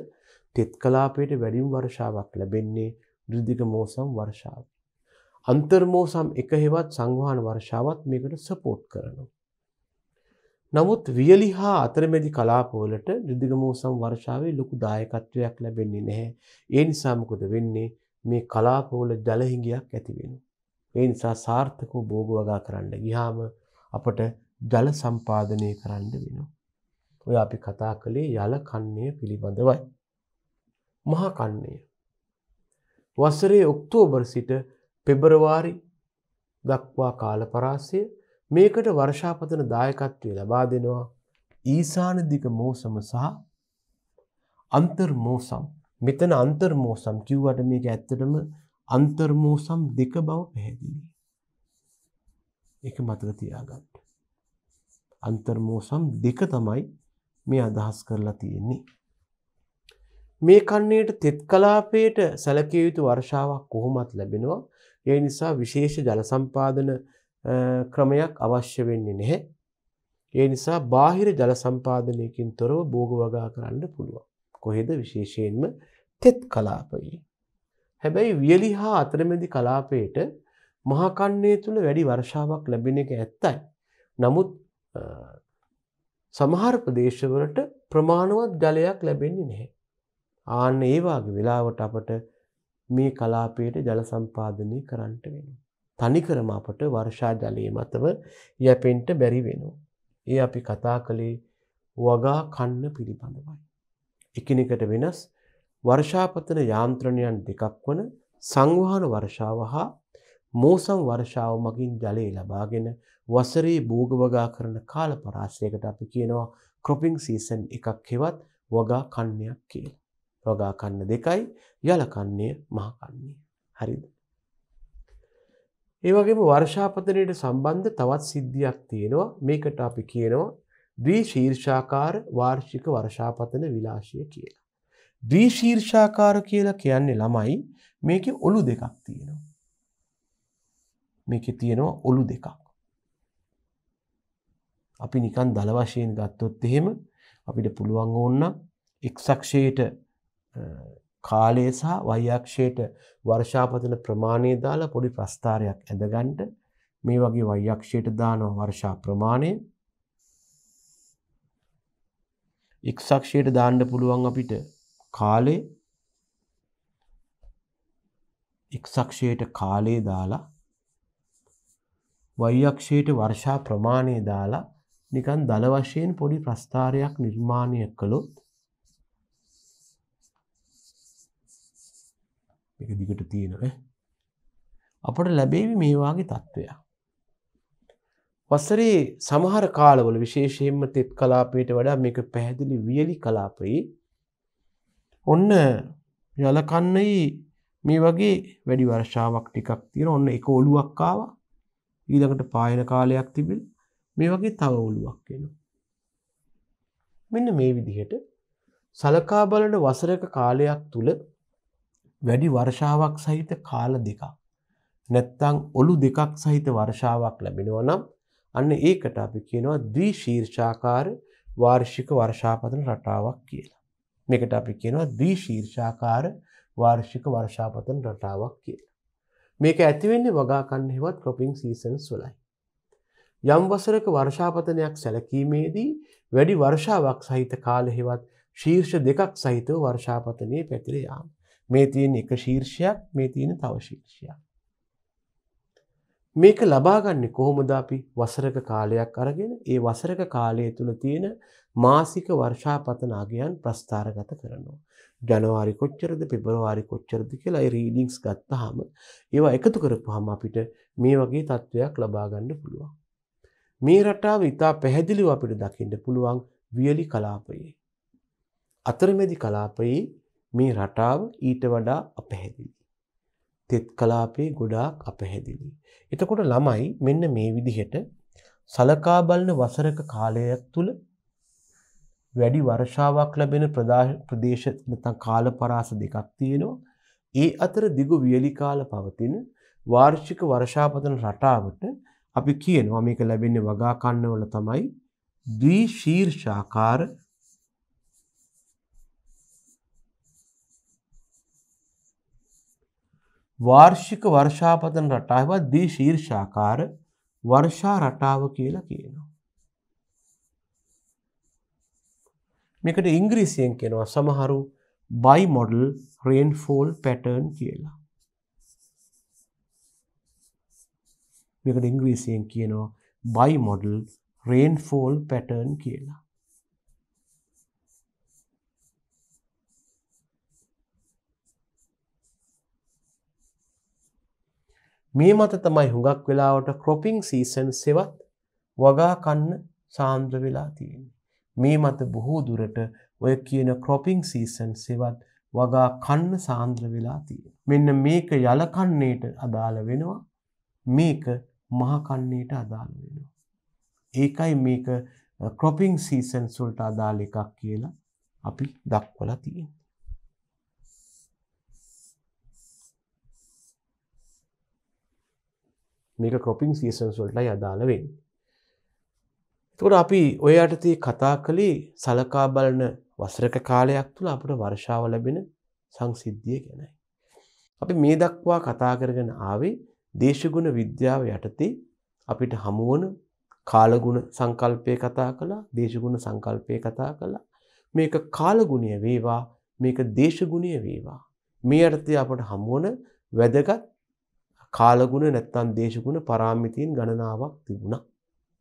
තෙත් කලාපයට වැඩිම් වර්ෂාවක් ලැබෙන්නේ ෘදික මෝසම් වර්ෂාව. අන්තර්මෝසම් එක හෙවත් සංවාන වර්ෂාවත් මේකට සපෝට් කරනවා. නමුත් වියලි හා අතරමැදි කලාපවලට නිදිගමෝසම් වර්ෂාවේ ලොකු දායකත්වයක් ලැබෙන්නේ නැහැ. ඒ නිසා මොකද වෙන්නේ? මේ කලාපවල ජලහිඟයක් ඇති වෙනවා. ඒ නිසා සාර්ථකව භෝග වගා කරන්න ගියාම අපට ජල සම්පාදනය කරන්න වෙනවා. ඔය අපි කතා කළේ යල කන්නේ පිළිබඳවයි. මහා කන්නේ. වසරේ ඔක්තෝබර් සිට පෙබරවාරි දක්වා කාලපරාසය මේකට වර්ෂාපතන දායකත්වය ලබා දෙනවා ඊසානදික මෝසම සහ අන්තර්මෝසම් මෙතන අන්තර්මෝසම් කිව්වට මේක ඇත්තටම අන්තර්මෝසම් දෙක බව පැහැදිලි. එක මතක තියාගන්න. අන්තර්මෝසම් දෙක තමයි මේ අදහස් කරලා තියෙන්නේ. මේ කන්නේට තෙත් කලාපයට සැලකිය යුතු වර්ෂාවක් කොහොමත් ලැබෙනවා ඒ නිසා විශේෂ ජලසම්පාදන ක්‍රමයක් අවශ්‍ය වෙන්නේ නැහැ. ඒ නිසා බාහිර ජල සම්පාදනයකින් තොරව භෝග වගා කරන්න පුළුවන්. කොහෙද විශේෂයෙන්ම තෙත් කලාපයේ. හැබැයි වියලි හා අතරමැදි කලාපයට මහකන්නේ තුළ වැඩි වර්ෂාවක් ලැබෙන එක ඇත්තයි. නමුත් සමහර ප්‍රදේශවලට ප්‍රමාණවත් ජලයක් ලැබෙන්නේ නැහැ. ආන්න ඒ වගේ වෙලාවට අපට මේ කලාපයට ජල සම්පාදනය කරන්නට වෙනවා. තනිකරම අපට වර්ෂා ජලය මතව යැපෙන්ට බැරි වෙනවා. ඒ අපි කතා කළේ වගා කන්න පිළිබඳවයි. එකනෙකට වෙනස් වර්ෂාපතන යාන්ත්‍රණයන් දෙකක් වන සංවහන වර්ෂාව හා මෝසම් වර්ෂාව මගින් ජලය ලබාගෙන වසරේ භෝගවගා කරන කාල පරාශයකට අපි කියනවා කොපිං සීසන් එකක් හෙවත් වගා කන්නයක් කියලා. වගා කන්න දෙකයි යලකන්නේ මහකන්නේ. හරිද. ඒවගේම වර්ෂාපතනයට සම්බන්ධ තවත් සිද්ධියක් තියෙනවා මේකට අපි කියනවා දී ශීර්ෂාකාර වාර්ෂික වර්ෂාපතන විලාශය කියලා. දී ශීර්ෂාකාර කියලා කියන්නේ ළමයි මේක ඔලු දෙකක් තියෙනවා. මේක තියෙනවා ඔලු දෙකක්. අපි නිකන් දළ වශයෙන් ගත්තොත් එහෙම අපිට පුළුවන් ඕන්න එක්සක්ෂයට කාලය සහ වයික්ෂයට වර්ෂාපතන ප්‍රමාණය දාලා පොඩි ප්‍රස්ථාරයක් ඇඳගන්ට මේ වගේ වයික්ෂයට දානව වර්ෂා ප්‍රමාණය එක්සක්ෂයට දාන්න පුළුවන් අපිට කාලේ එක්සක්ෂයට කාලේ දාලා වයික්ෂයට වර්ෂා ප්‍රමාණය දාලා නිකන් දල වශයෙන් පොඩි ප්‍රස්ථාරයක් නිර්මාණය කළොත් එක දිගට තියෙනව අපට ලැබේවි මේවාගේ තත්ත්වයක්. වස්සරේ සමහර කාලවල විශේෂයෙන්ම තෙත් කලාපයට වඩා මේක පැහැදිලි වියලි කලාපයි ඔන්න යලකන්නයි මේ වගේ වැඩි වර්ෂාවක් ටිකක් තියෙන ඔන්න එක ඔළුවක්කාව ඊළඟට පායන කාලයක් තිබිල් මේ වගේ තව ඔළුවක් වෙන. මෙන්න මේ විදිහට සලකා බලට වසරක කාලයක් තුළ වැඩි වර්ෂාවක් සහිත කාල දෙකක්. නැත්තං ඔලු දෙකක් සහිත වර්ෂාවක් ලැබෙනව නම් අන්න ඒකට අපි කියනවා දී ශීර්ෂාකාර වාර්ෂික වර්ෂාපතන රටාවක් කියලා. මේකට අපි කියනවා දී ශීර්ෂාකාර වාර්ෂික වර්ෂාපතන රටාවක් කියලා. මේක ඇතිවෙන්නේ වගාකන්නෙවත් ක්‍රොපිං සීසන්ස් වලයි. යම් වසරක වර්ෂාපතනයක් සැලකීමේදී වැඩි වර්ෂාවක් සහිත කාලෙහිවත් ශීර්ෂ දෙකක් සහිතව වර්ෂාපතනය පැතිර යාම. මේ තියෙන එක ශීර්ෂයක් මේ තියෙන තව ශීර්ෂයක්. මේක ලබාගන්නේ කොහොමද අපි වසරක කාලයක් අරගෙන ඒ වසරක කාලය තුළ තියෙන මාසික වර්ෂාපතන අගයන් ප්‍රස්ථාරගත කරනවා. ජනවාරි කොච්චරද පෙබරවාරි කොච්චරද කියලා රීඩිංස් ගත්තාහම ඒවා එකතු කරපුහම අපිට මේ වගේ තත්ත්වයක් ලබාගන්න පුළුවන්. මේ රටාව ඉතා පැහැදිලිව අපිට දකිින්ට පුළුවන් වියලි කලාපයේ. අතරමැදි කලාපයේ මේ රටාව ඊට වඩා අපැහැදිලි. තෙත් කලාපේ ගොඩාක් අපැහැදිලි. එතකොට ළමයි මෙන්න මේ විදිහට සලකා බලන වසරක කාලයක් තුල වැඩි වර්ෂාවක් ලැබෙන ප්‍රදේශ නැත්නම් කාල පරාස දෙකක් තියෙනවා. ඒ අතර දිගු වියලි කාල පවතින වාර්ෂික වර්ෂාපතන රටාවට අපි කියනවා මේක ලැබෙන්නේ වගාකන්නවල තමයි ද්විශීර්ෂාකාර වාර්ෂික වර්ෂාපතන රටාවත් දී ශීර්ෂාකාර වර්ෂා රටාව කියලා කියනවා. මේකට ඉංග්‍රීසියෙන් කෙනවා සමහරු බයි මොඩල් රේන්ෆෝල් පැටර්න් කියලා. මේකට ඉංග්‍රීසියෙන් කියනවා බයි මොඩල් රේන්ෆෝල් පැටර්න් කියලා. මේ මත තමයි හුඟක් වෙලාවට ක්‍රොපිං සීසන් සෙවත් වගාකන්න සාන්ද්‍ර වෙලා තියෙන. මේ මත බොහෝ දුරට ඔය කියන ක්‍රොපිං සීසන් සෙවත් වගා කන්න සාන්ද්‍ර වෙලා තියෙන. මෙන්න මේක යලකන්නේට අදාළ වෙනවා මේක මහකන්නේට අදාළ වෙනවා. ඒකයි මේක ක්‍රොපිං සීසන් සුල්ට අදාළ එකක් කියලා අපි දක්වලා තියෙන. මේක කොපින් සීසන්ස් වලටයි අදාළවෙන්. තකොට අපි ඔයයටති කතා කළේ සලකා බලන වසරක කාලයක් තුළ අපට වර්ෂාව ලැබෙන සංසිද්ධිය ගැනයි. අපි මේ දක්වා කතා කරගෙන ආවේ දේශගුණ විද්‍යාව යටතේ අපිට හමුවන කාලගුණ සංකල්පය කතා කළා දේශගුණ සංකල්පය කතා කළා මේක කාලගුණය වේවා මේක දේශගුණය වේවා. මේ අර්ථය අපට හමුවන වැදගත් කාලගුණ නැත්තන් දේශගුණ පරාමිතීන් ගණනාවක් තිබුණා.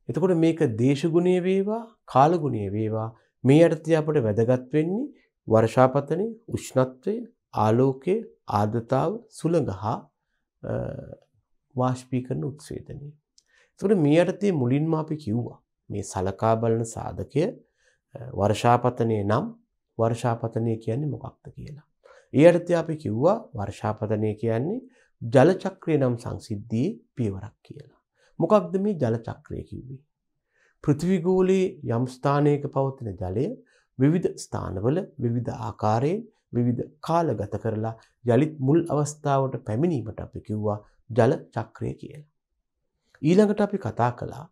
එතකොට මේක දේශගුණය වේවා කාලගුණය වේවා මේ අටති අපට වැදගත් වෙන්නේ වර්ෂාපතනය උෂ්ණත්වය ආලෝකය ආර්ධතාව සුළඟ හා වාශ්පී කරන උත්සේදනය. තුළ මේ අටතේ මුලින්ම අපි කිව්වා මේ සලකා බලන සාධකය වර්ෂාපතනය නම් වර්ෂාපතනය කියන්නේ මොකක්ද කියලා. ඒ අටතය අපි කිව්වා වර්ෂාපතනය කියන්නේ ජලචක්‍රය නම් සංසිද්ධියේ පියවරක් කියලා. මොකක්ද මේ ජලචක්‍රය කිව්වේ. පෘතිවිගෝලයේ යම්ස්ථානයක පවතින ජලය විවිධ ස්ථානවල විවිධ ආකාරයෙන් විවිධ කාල ගත කරලා යළිත් මුල් අවස්ථාවට පැමිණීමට අපි කිව්වා ජල චක්‍රය කියලා. ඊළඟට අපි කතා කළා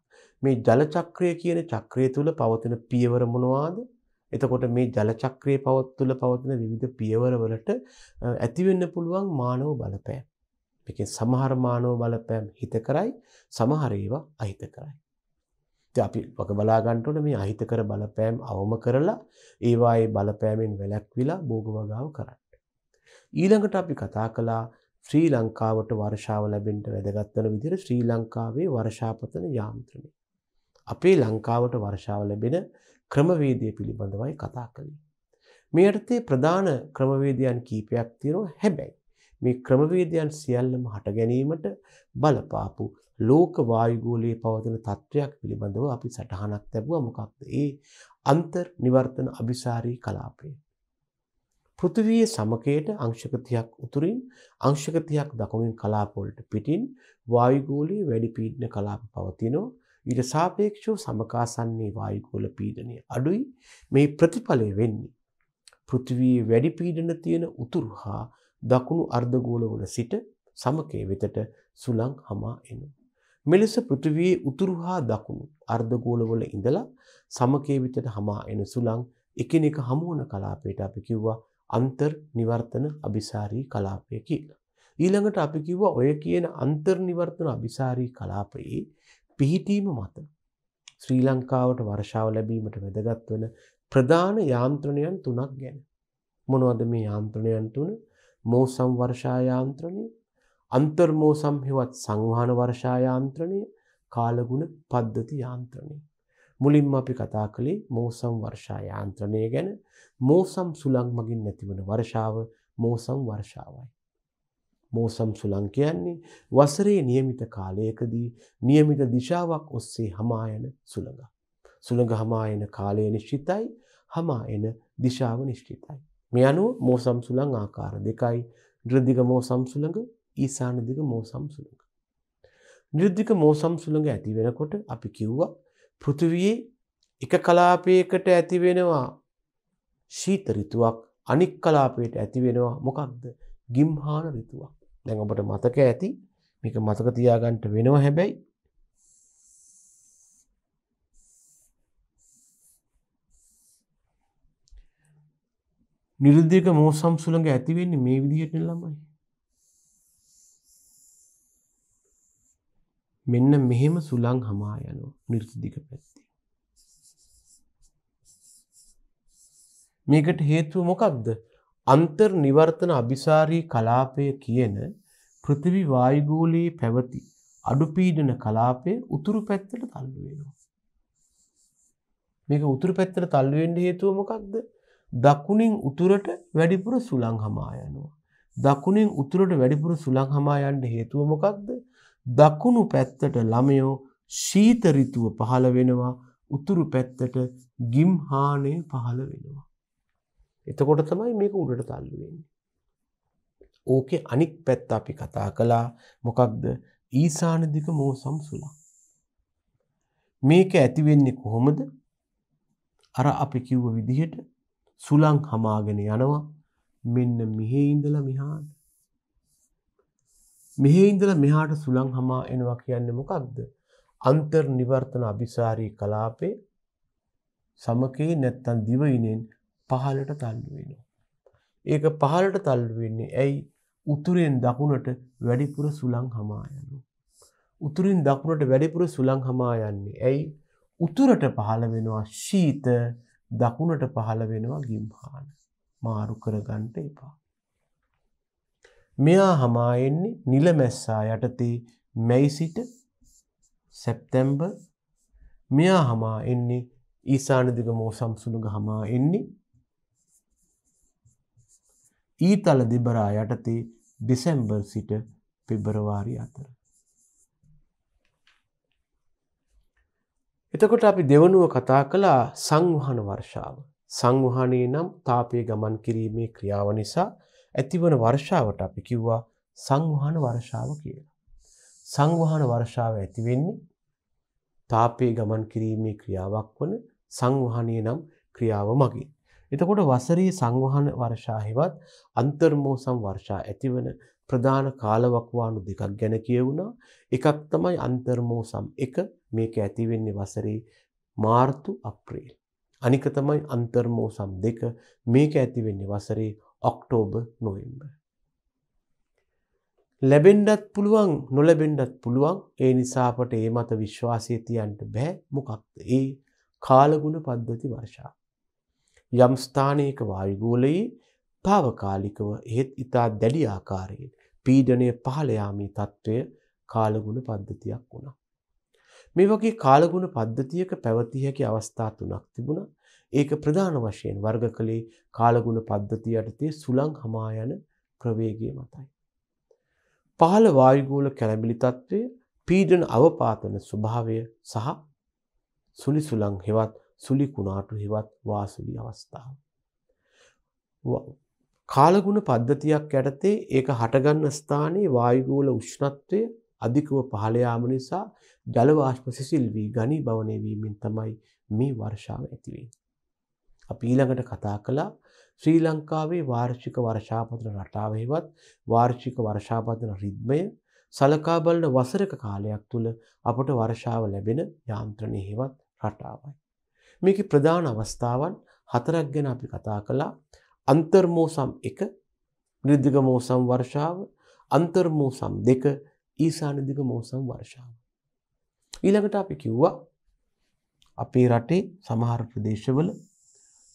මේ ජලචක්‍රය කියන චක්‍රය තුළ පවතින පියවර මොනවාද එතකොට මේ ජලචක්‍රය පවත් තුළ පවතින විවිධ පියවරවලට ඇතිවෙන්න පුළුවන් මානව බලපෑ. මේකෙන් සමහර මානව බලපෑම් හිත කරයි සමහර ඒවා අහිත කරයි. ඉතින් අපි වග බලා ගන්න ඕන මේ අහිත කර බලපෑම් අවම කරලා ඒවායේ බලපෑමෙන් වැළැක්විලා භෝග වගාව කරන්න. ඊළඟට අපි කතා කළා ශ්‍රී ලංකාවට වර්ෂාව ලැබෙන්ට වැදගත්වන විදිර ශ්‍රී ලංකාවේ වර්ෂාපතන යාන්ත්‍රණය. අපේ ලංකාවට වර්ෂාව ලැබෙන ක්‍රමවේදය පිළිබඳවයි කතා කළින්. මේ අර්ථේ ප්‍රධාන ක්‍රමවේදයන් කීපයක් තියෙනවා හැබැයි. මේ ක්‍රමවේදයන් සියල්ලම හට ගැනීමට බලපාපු ලෝක වායුගෝලයේ පවතින තත්ත්වයක් පිළිබඳව අපි සටහනක් ලැබුවා මොකක්ද ඒ අන්තර් නිවර්තන අභිසාරී කලාපය පෘථිවියේ සමකයට අංශක 30ක් උතුරින් අංශක 30ක් දකුණින් කලාප වලට පිටින් වායුගෝලයේ වැඩි පීඩන කලාප පවතිනවා ඊට සාපේක්ෂව සමකාසන්නේ වායුගෝල පීඩනය අඩුයි මේ ප්‍රතිඵලය වෙන්නේ පෘථිවියේ වැඩි පීඩන තියෙන උතුරු හා දකුණු අර්ධගෝලවල සිට සමකය වෙතට සුළං හමා එනු. මෙලෙස පෘථිවියේ උතුරු හා දකුණු අර්ධගෝලවල ඉඳලා සමකය වෙතට හමා එන සුළං එකිනෙක හමුවන කලාපයට අපි කිව්වා අන්තර් නිවර්තන අභිසාරී කලාපය කියලා. ඊළඟට අපි කිව්වා ඔය කියන අන්තර් නිවර්තන අභිසාරී කලාපයේ පිහිටීම මත ශ්‍රී ලංකාවට වර්ෂාව ලැබීමට වැදගත් වන ප්‍රධාන යාන්ත්‍රණයන් තුනක් ගැන. මොනවද මේ යාන්ත්‍රණයන් තුන? මෝසම් වර්ෂායාන්ත්‍රණය අන්තර්මෝසම් හෙවත් සංවාහන වර්ෂායාන්ත්‍රණය කාලගුණ පද්ධති යාන්ත්‍රණය. මුලින්ම අපි කතා කළේ මෝසම් වර්ෂායාන්ත්‍රණය ගැන මෝසම් සුළං මගින් නැතිවන වර්ෂාව මෝසම් වර්ෂාවයි. මෝසම් සුළං කියන්නේ වසරේ නියමිත කාලයකදී නියමිත දිශාවක් ඔස්සේ හමායන සුළඟ. සුළඟ හමායන කාලය නිශ්චිතයි හමායන දිශාව නිශ්චිතයි. මේ අනුව මෝසම් සුළං ආකාර දෙකයි. නිර්ධික මෝසම් සුළඟ, ඊසාන දිග මෝසම් සුළඟ. නිර්ධික මෝසම් සුළඟ ඇති වෙනකොට අපි කිව්වා පෘථිවියේ එක කලාපයකට ඇති වෙනවා ශීත ඍතුවක්, අනික් කලාපයට ඇති වෙනවා මොකක්ද? ගිම්හාන ඍතුවක්. දැන් ඔබට මතක ඇති මේක මතක තියාගන්න වෙනවා හැබැයි නිරුද්ධික මෝසම් සුළඟ ඇතිවෙන්නේ මේ විදිහට ළමයි. මෙන්න මෙහෙම සුළං හමා යනවා නිර්දිික පැත්ති. මේකට හේතුව මොකක්ද අන්තර් නිවර්තන අභිසාරී කලාපය කියන පෘතිවි වායගූලයේ පැවති අඩුපීඩන කලාපය උතුරු පැත්තට තල්ලුවෙනවා. මේක උතුරු පැත්තට තල්ලුවෙන්ට හේතුව මොකක්ද දකුණින් උතුරට වැඩිපුර සුළං හමා යනවා. දකුණින් උතුරට වැඩිපුර සුළං හමා යන්න හේතුව මොකක්ද? දකුණු පැත්තට ළමයෝ ශීත ඍතුව පහළ වෙනවා. උතුරු පැත්තට ගිම්හානය පහළ වෙනවා. එතකොට තමයි මේක උඩට තල්ලු වෙන්නේ. ඕකේ අනික් පැත්ත අපි කතා කළා මොකක්ද? ඊසාන දිග මෝසම් සුළං. මේක ඇති වෙන්නේ කොහොමද? අර අපි කිව්ව විදිහට සුළං හමාගෙන යනවා මෙන්න මෙහි ඉඳලා මෙහාට. මෙහි ඉඳලා මෙහාට සුළං හමා එනවා කියන්නේ මොකක්ද? අන්තර් නිවර්තන අභිසාරී කලාපේ සමකේ නැත්තම් දිවයිනෙන් පහළට තල්ලු වෙනවා. ඒක පහළට තල්ලු වෙන්නේ ඇයි? උතුරෙන් දකුණට වැඩිපුර සුළං හමා යනවා. උතුරින් දකුණට වැඩිපුර සුළං හමා යන්නේ. ඇයි? උතුරට පහළ වෙනවා ශීත දකුණට පහළ වෙනවා ගිම්හාන මාරු කරගන්ට එපා. මෙයා හමායෙන්නේ නිලමැස්සා යටතේ මැයිසිට සැප්තැම්බ මෙයා හමා එන්නේ ඊසානදික මෝ සම්සුනුග හමා එන්නේ ඊතල දෙබරා යටතේ ඩිසැම්බර් සිට පෙබරවාරි අතර. එතකොට අපි දෙවනුව කතා කළා සංවහන වර්ෂාව. සංවහනයේ නම් තාපය ගමන් කිරීමේ ක්‍රියාව නිසා ඇතිවන වර්ෂාවට අපි කිව්වා සංවහන වර්ෂාව කියලා. සංවහන වර්ෂාව ඇති වෙන්නේ තාපය ගමන් කිරීමේ ක්‍රියාවක් වන සංවහනයේ නම් ක්‍රියාව මගින්. එතකොට වසරේ සංවහන වර්ෂාහෙවත් අන්තර්මෝසම් වර්ෂා ඇතිවන ප්‍රධාන කාලවකවානු දෙකක් ගැන කියවුණා. එකක් තමයි අන්තර්මෝසම් එක මේක ඇති වෙන්නේ වසරේ මාර්තු අප්‍රේල්. අනික තමයි අන්තර්මෝසම් දෙක මේක ඇති වෙන්නේ වසරේ ඔක්ටෝබර් නොවෙම්බර්. ලැබෙන්නත් පුළුවන් නොලැබෙන්නත් පුළුවන් ඒ නිසාපට ඒ මත විශ්වාසය තියන්ට බෑ මොකක්ද ඒ කාලගුණ පද්ධති වර්ෂා. යම් ස්ථානයක වායුගෝලයේ තාවකාලිකව එහෙත් ඉතා දැඩි ආකාරයෙන් පීඩනය පහලයාමී තත්ත්වය කාලගුණ පද්ධතියක් වුණා. මේ වගේ කාලගුණ පද්ධතියක පැවතිහැකි අවස්ථා තුනක් තිබුණ ඒක ප්‍රධාන වශයෙන් වර්ග කළේ කාලගුණ පද්ධති යටතේ සුළං හමායන ප්‍රවේගය මතයි. පහළ වායුගෝල කැළඹිලි තත්ත්වය පීඩන අවපාතන ස්වභාවය සහ සුළි සුළං හෙවත් සුළි කුණාටු හෙවත් වාසුලි අවස්ථාව. කාලගුණ පද්ධතියක් යටතේ ඒක හටගන්න ස්ථානයේ වායුගෝල උෂ්ණත්වය අධිකව පහළ යාම නිසා ජල වාෂ්ප සිසිල් වී ඝනීභවනය වීමෙන් තමයි මේ වර්ෂාව ඇති වෙන්නේ. අපි ඊළඟට කතා කළා ශ්‍රී ලංකාවේ වාර්ෂික වර්ෂාපතන රටාවෙහිවත් වාර්ෂික වර්ෂාපතන රිද්මය සලකා බලන වසරක කාලයක් තුල අපට වර්ෂාව ලැබෙන යාන්ත්‍රණයෙහිවත් රටාවයි. මේකේ ප්‍රධාන අවස්ථාවන් හතරක් ගැන අපි කතා කළා. අන්තර්මෝසම් 1 නිර්දිග මෝසම් වර්ෂාව අන්තර්මෝසම් 2 ඊසාන දිග මෝසම් වර්ෂාව ඊළඟට අපි කිව්වා අපේ රටේ සමහර ප්‍රදේශවල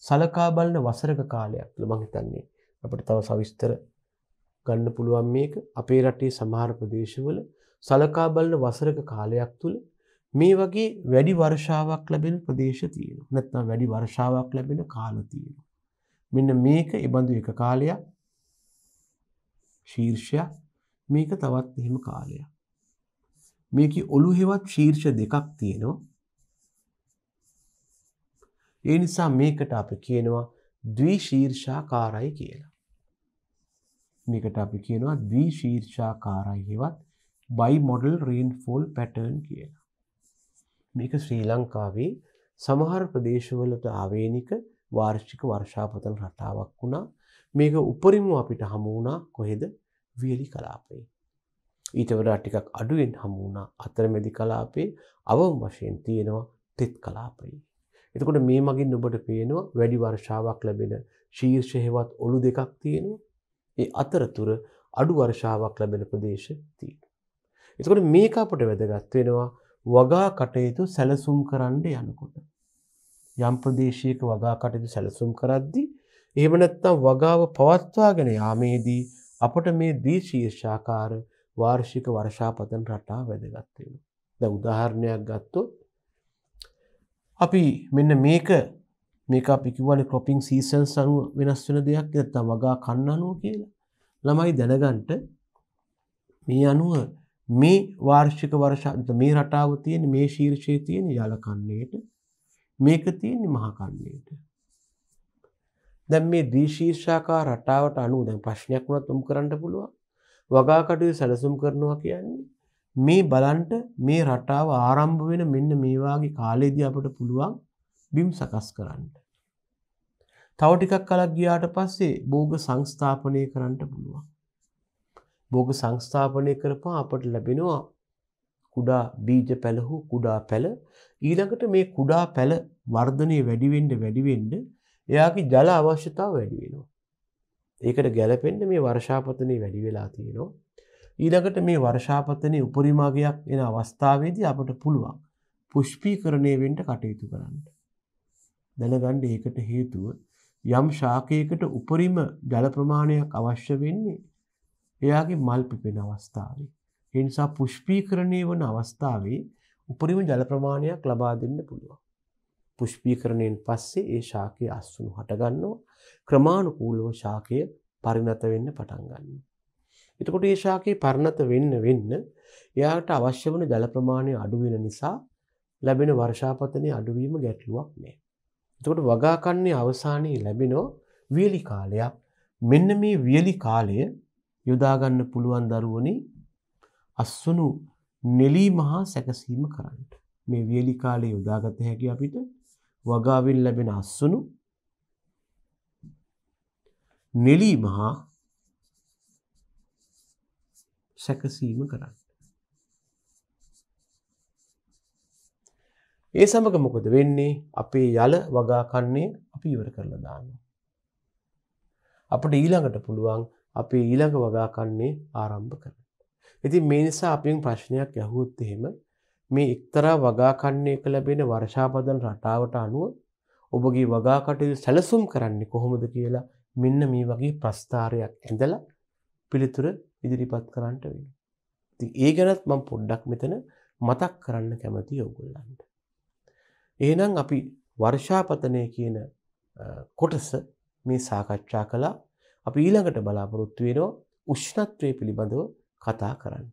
සලකා බලන වසරක කාලයක් මම හිතන්නේ අපිට තව සවිස්තර ගන්න පුළුවන් මේක අපේ රටේ සමහර ප්‍රදේශවල සලකා බලන වසරක කාලයක් තුළ මේ වගේ වැඩි වර්ෂාවක් ලැබෙන ප්‍රදේශ තියෙනවා නැත්නම් වැඩි වර්ෂාවක් ලැබෙන කාල තියෙනවා මෙන්න මේක එබඳු එක කාලයක් ශීර්ෂයක් මේක තවත් එහෙම කාලයක් මේක ඔලු හෙවත් ශීර්ෂ දෙකක් තියෙනවා ඒ නිසා මේකට අපි කියනවා ද්විශීර්ෂාකාරයි කියලා මේකට අපි කියනවා ද්විශීර්ෂාකාරයි හෙවත් බයිමොඩල් රීන්ෆෝල් පැටර්න් කියලා මේක ශ්‍රී ලංකාවේ සමහර ප්‍රදේශවලට ආවේනික වාර්ෂික වර්ෂාපතල් රටාවක් වුණා මේක උපරිම අපිට හමුවුණා කොහෙද වියලි කලාපේ. ඊට වඩා ටිකක් අඩුවෙන් හමුවුණා අතරමැදි කලාපේ අවම වශයෙන් තියෙනවා තෙත් කලාපයි. එතකොට මේ මගින් ඔබට පේනවා වැඩි වර්ෂාවක් ලැබෙන ශීර්ෂහෙවත් ඔළු දෙකක් තියෙනවා. ඒ අතරතුර අඩු වර්ෂාවක් ලැබෙන ප්‍රදේශ තියෙන. එතකොට මේක අපට වැදගත් වෙනවා වගා කටයුතු සැලසුම් කරන්න යනකොට. යම් ප්‍රදේශයක වගා කටයුතු සැලසුම් කරද්දී එහෙම නැත්නම් වගාව පවත්වාගෙන යාමේදී අපට මේ දේශීය ශාකාර වාර්ෂික වර්ෂාපතන රටා වැදගත් වෙනවා. දැන් උදාහරණයක් ගත්තොත් අපි මෙන්න මේක මේක අපි කිව්වනේ ක්‍රොපින් සීසන්ස් අනුව වෙනස් වෙන දෙයක් නැත්නම් වගා කන්න අනුව කියලා. ළමයි දැනගන්න මේ අනුව මේ වාර්ෂික වර්ෂ මේ රටාව තියෙන මේ ශීර්ෂයේ තියෙන යාලකන්නේට මේක තියෙන්නේ මහා කන්නේට. දැන් මේ ද්විශීර්ෂාකා රටාවට අනුව දැන් ප්‍රශ්නයක් වුණත් උම් කරන්න පුළුවන්. වගා කටයුතු සැලසුම් කරනවා කියන්නේ මේ බලන්ට මේ රටාව ආරම්භ වෙන මෙන්න මේ වාගේ කාලෙදී අපිට පුළුවන් බිම් සකස් කරන්න. තව ටිකක් කලක් ගියාට පස්සේ භෝග සංස්ථාපනය කරන්න පුළුවන්. භෝග සංස්ථාපනය කරපුවා අපට ලැබෙනවා කුඩා බීජ පැලහු කුඩා පැල ඊළඟට මේ කුඩා පැල වර්ධනය වැඩි වෙන්න වැඩි වෙන්න එයාගේ ජල අවශ්‍යතාව වැඩි වෙනවා. ඒකට ගැළපෙන්න මේ වර්ෂාපතනය වැඩි වෙලා තියෙනවා. ඊළඟට මේ වර්ෂාපතනය උපරිමාගයක් එන අවස්ථාවේදී අපට පුළුවන් පුෂ්පීකරණය වෙන්න කටයුතු කරන්න. දැනගන්න ඒකට හේතුව යම් ශාකයකට උපරිම ජල ප්‍රමාණයක් අවශ්‍ය වෙන්නේ එයාගේ මල් පිපෙන අවස්ථාවේ ඒ නිසා පුෂ්පීකරණය වන අවස්ථාවේ උපරිම ජල ප්‍රමාණයක් ලබා දෙන්න පුළුවන්. පුෂ්පීකරණයෙන් පස්සේ ඒ ශාකයේ අස්සුණු හටගන්නවා. ක්‍රමානුකූලව ශාකය පරිණත වෙන්න පටන් ගන්නවා. එතකොට ඒ ශාකේ පරිණත වෙන්න වෙන්න එයාට අවශ්‍ය වන ජල ප්‍රමාණය අඩු වෙන නිසා ලැබෙන වර්ෂාපතනයේ අඩුවීම ගැටලුවක් නෑ. එතකොට වගා කන්නේ අවසානයේ ලැබෙනෝ වියලි කාලයක්. මෙන්න මේ වියලි කාලය යොදා ගන්න පුළුවන් දරුවනේ අස්සුණු නෙලීම හා සැකසීම කරන්නට. මේ වියලි කාලේ යොදාගත හැකි අපිට වගාවෙන් ලැබෙන අස්සුණු නෙලීම හා සැකසීම කරන්න. ඒ සමග මොකද වෙන්නේ අපේ යල වගාකන්නේ අපි ඉවර කරලා දාන්න. අපට ඊළඟට පුළුවන් අපේ ඊළඟ වගාකන්නේ ආරම්භ කරන. ඉතින් මේ නිසා අපෙන් ප්‍රශ්නයක් ඇහුවොත් එහෙම මේ එක්තරා වගාකන්නයක ලැබෙන වර්ෂාපදන රටාවට අනුව ඔබගේ වගාකටයුතු සැලසුම් කරන්නේ කොහොමද කියලා මෙන්න මේ වගේ ප්‍රස්ථාරයක් ඇඳලා පිළිතුර ඉදිරිපත් කරන්නට වෙන. ඒ ගැනත් මම පොඩ්ඩක් මෙතන මතක් කරන්න කැමති ඔගොල්ලන්ට. එහෙනම් අපි වර්ෂාපතනය කියන කොටස මේ සාකච්ඡා කළා අපි ඊළඟට බලාපොරොත්තු වෙනවා උෂ්ණත්වය පිළිබඳව කතා කරන්න.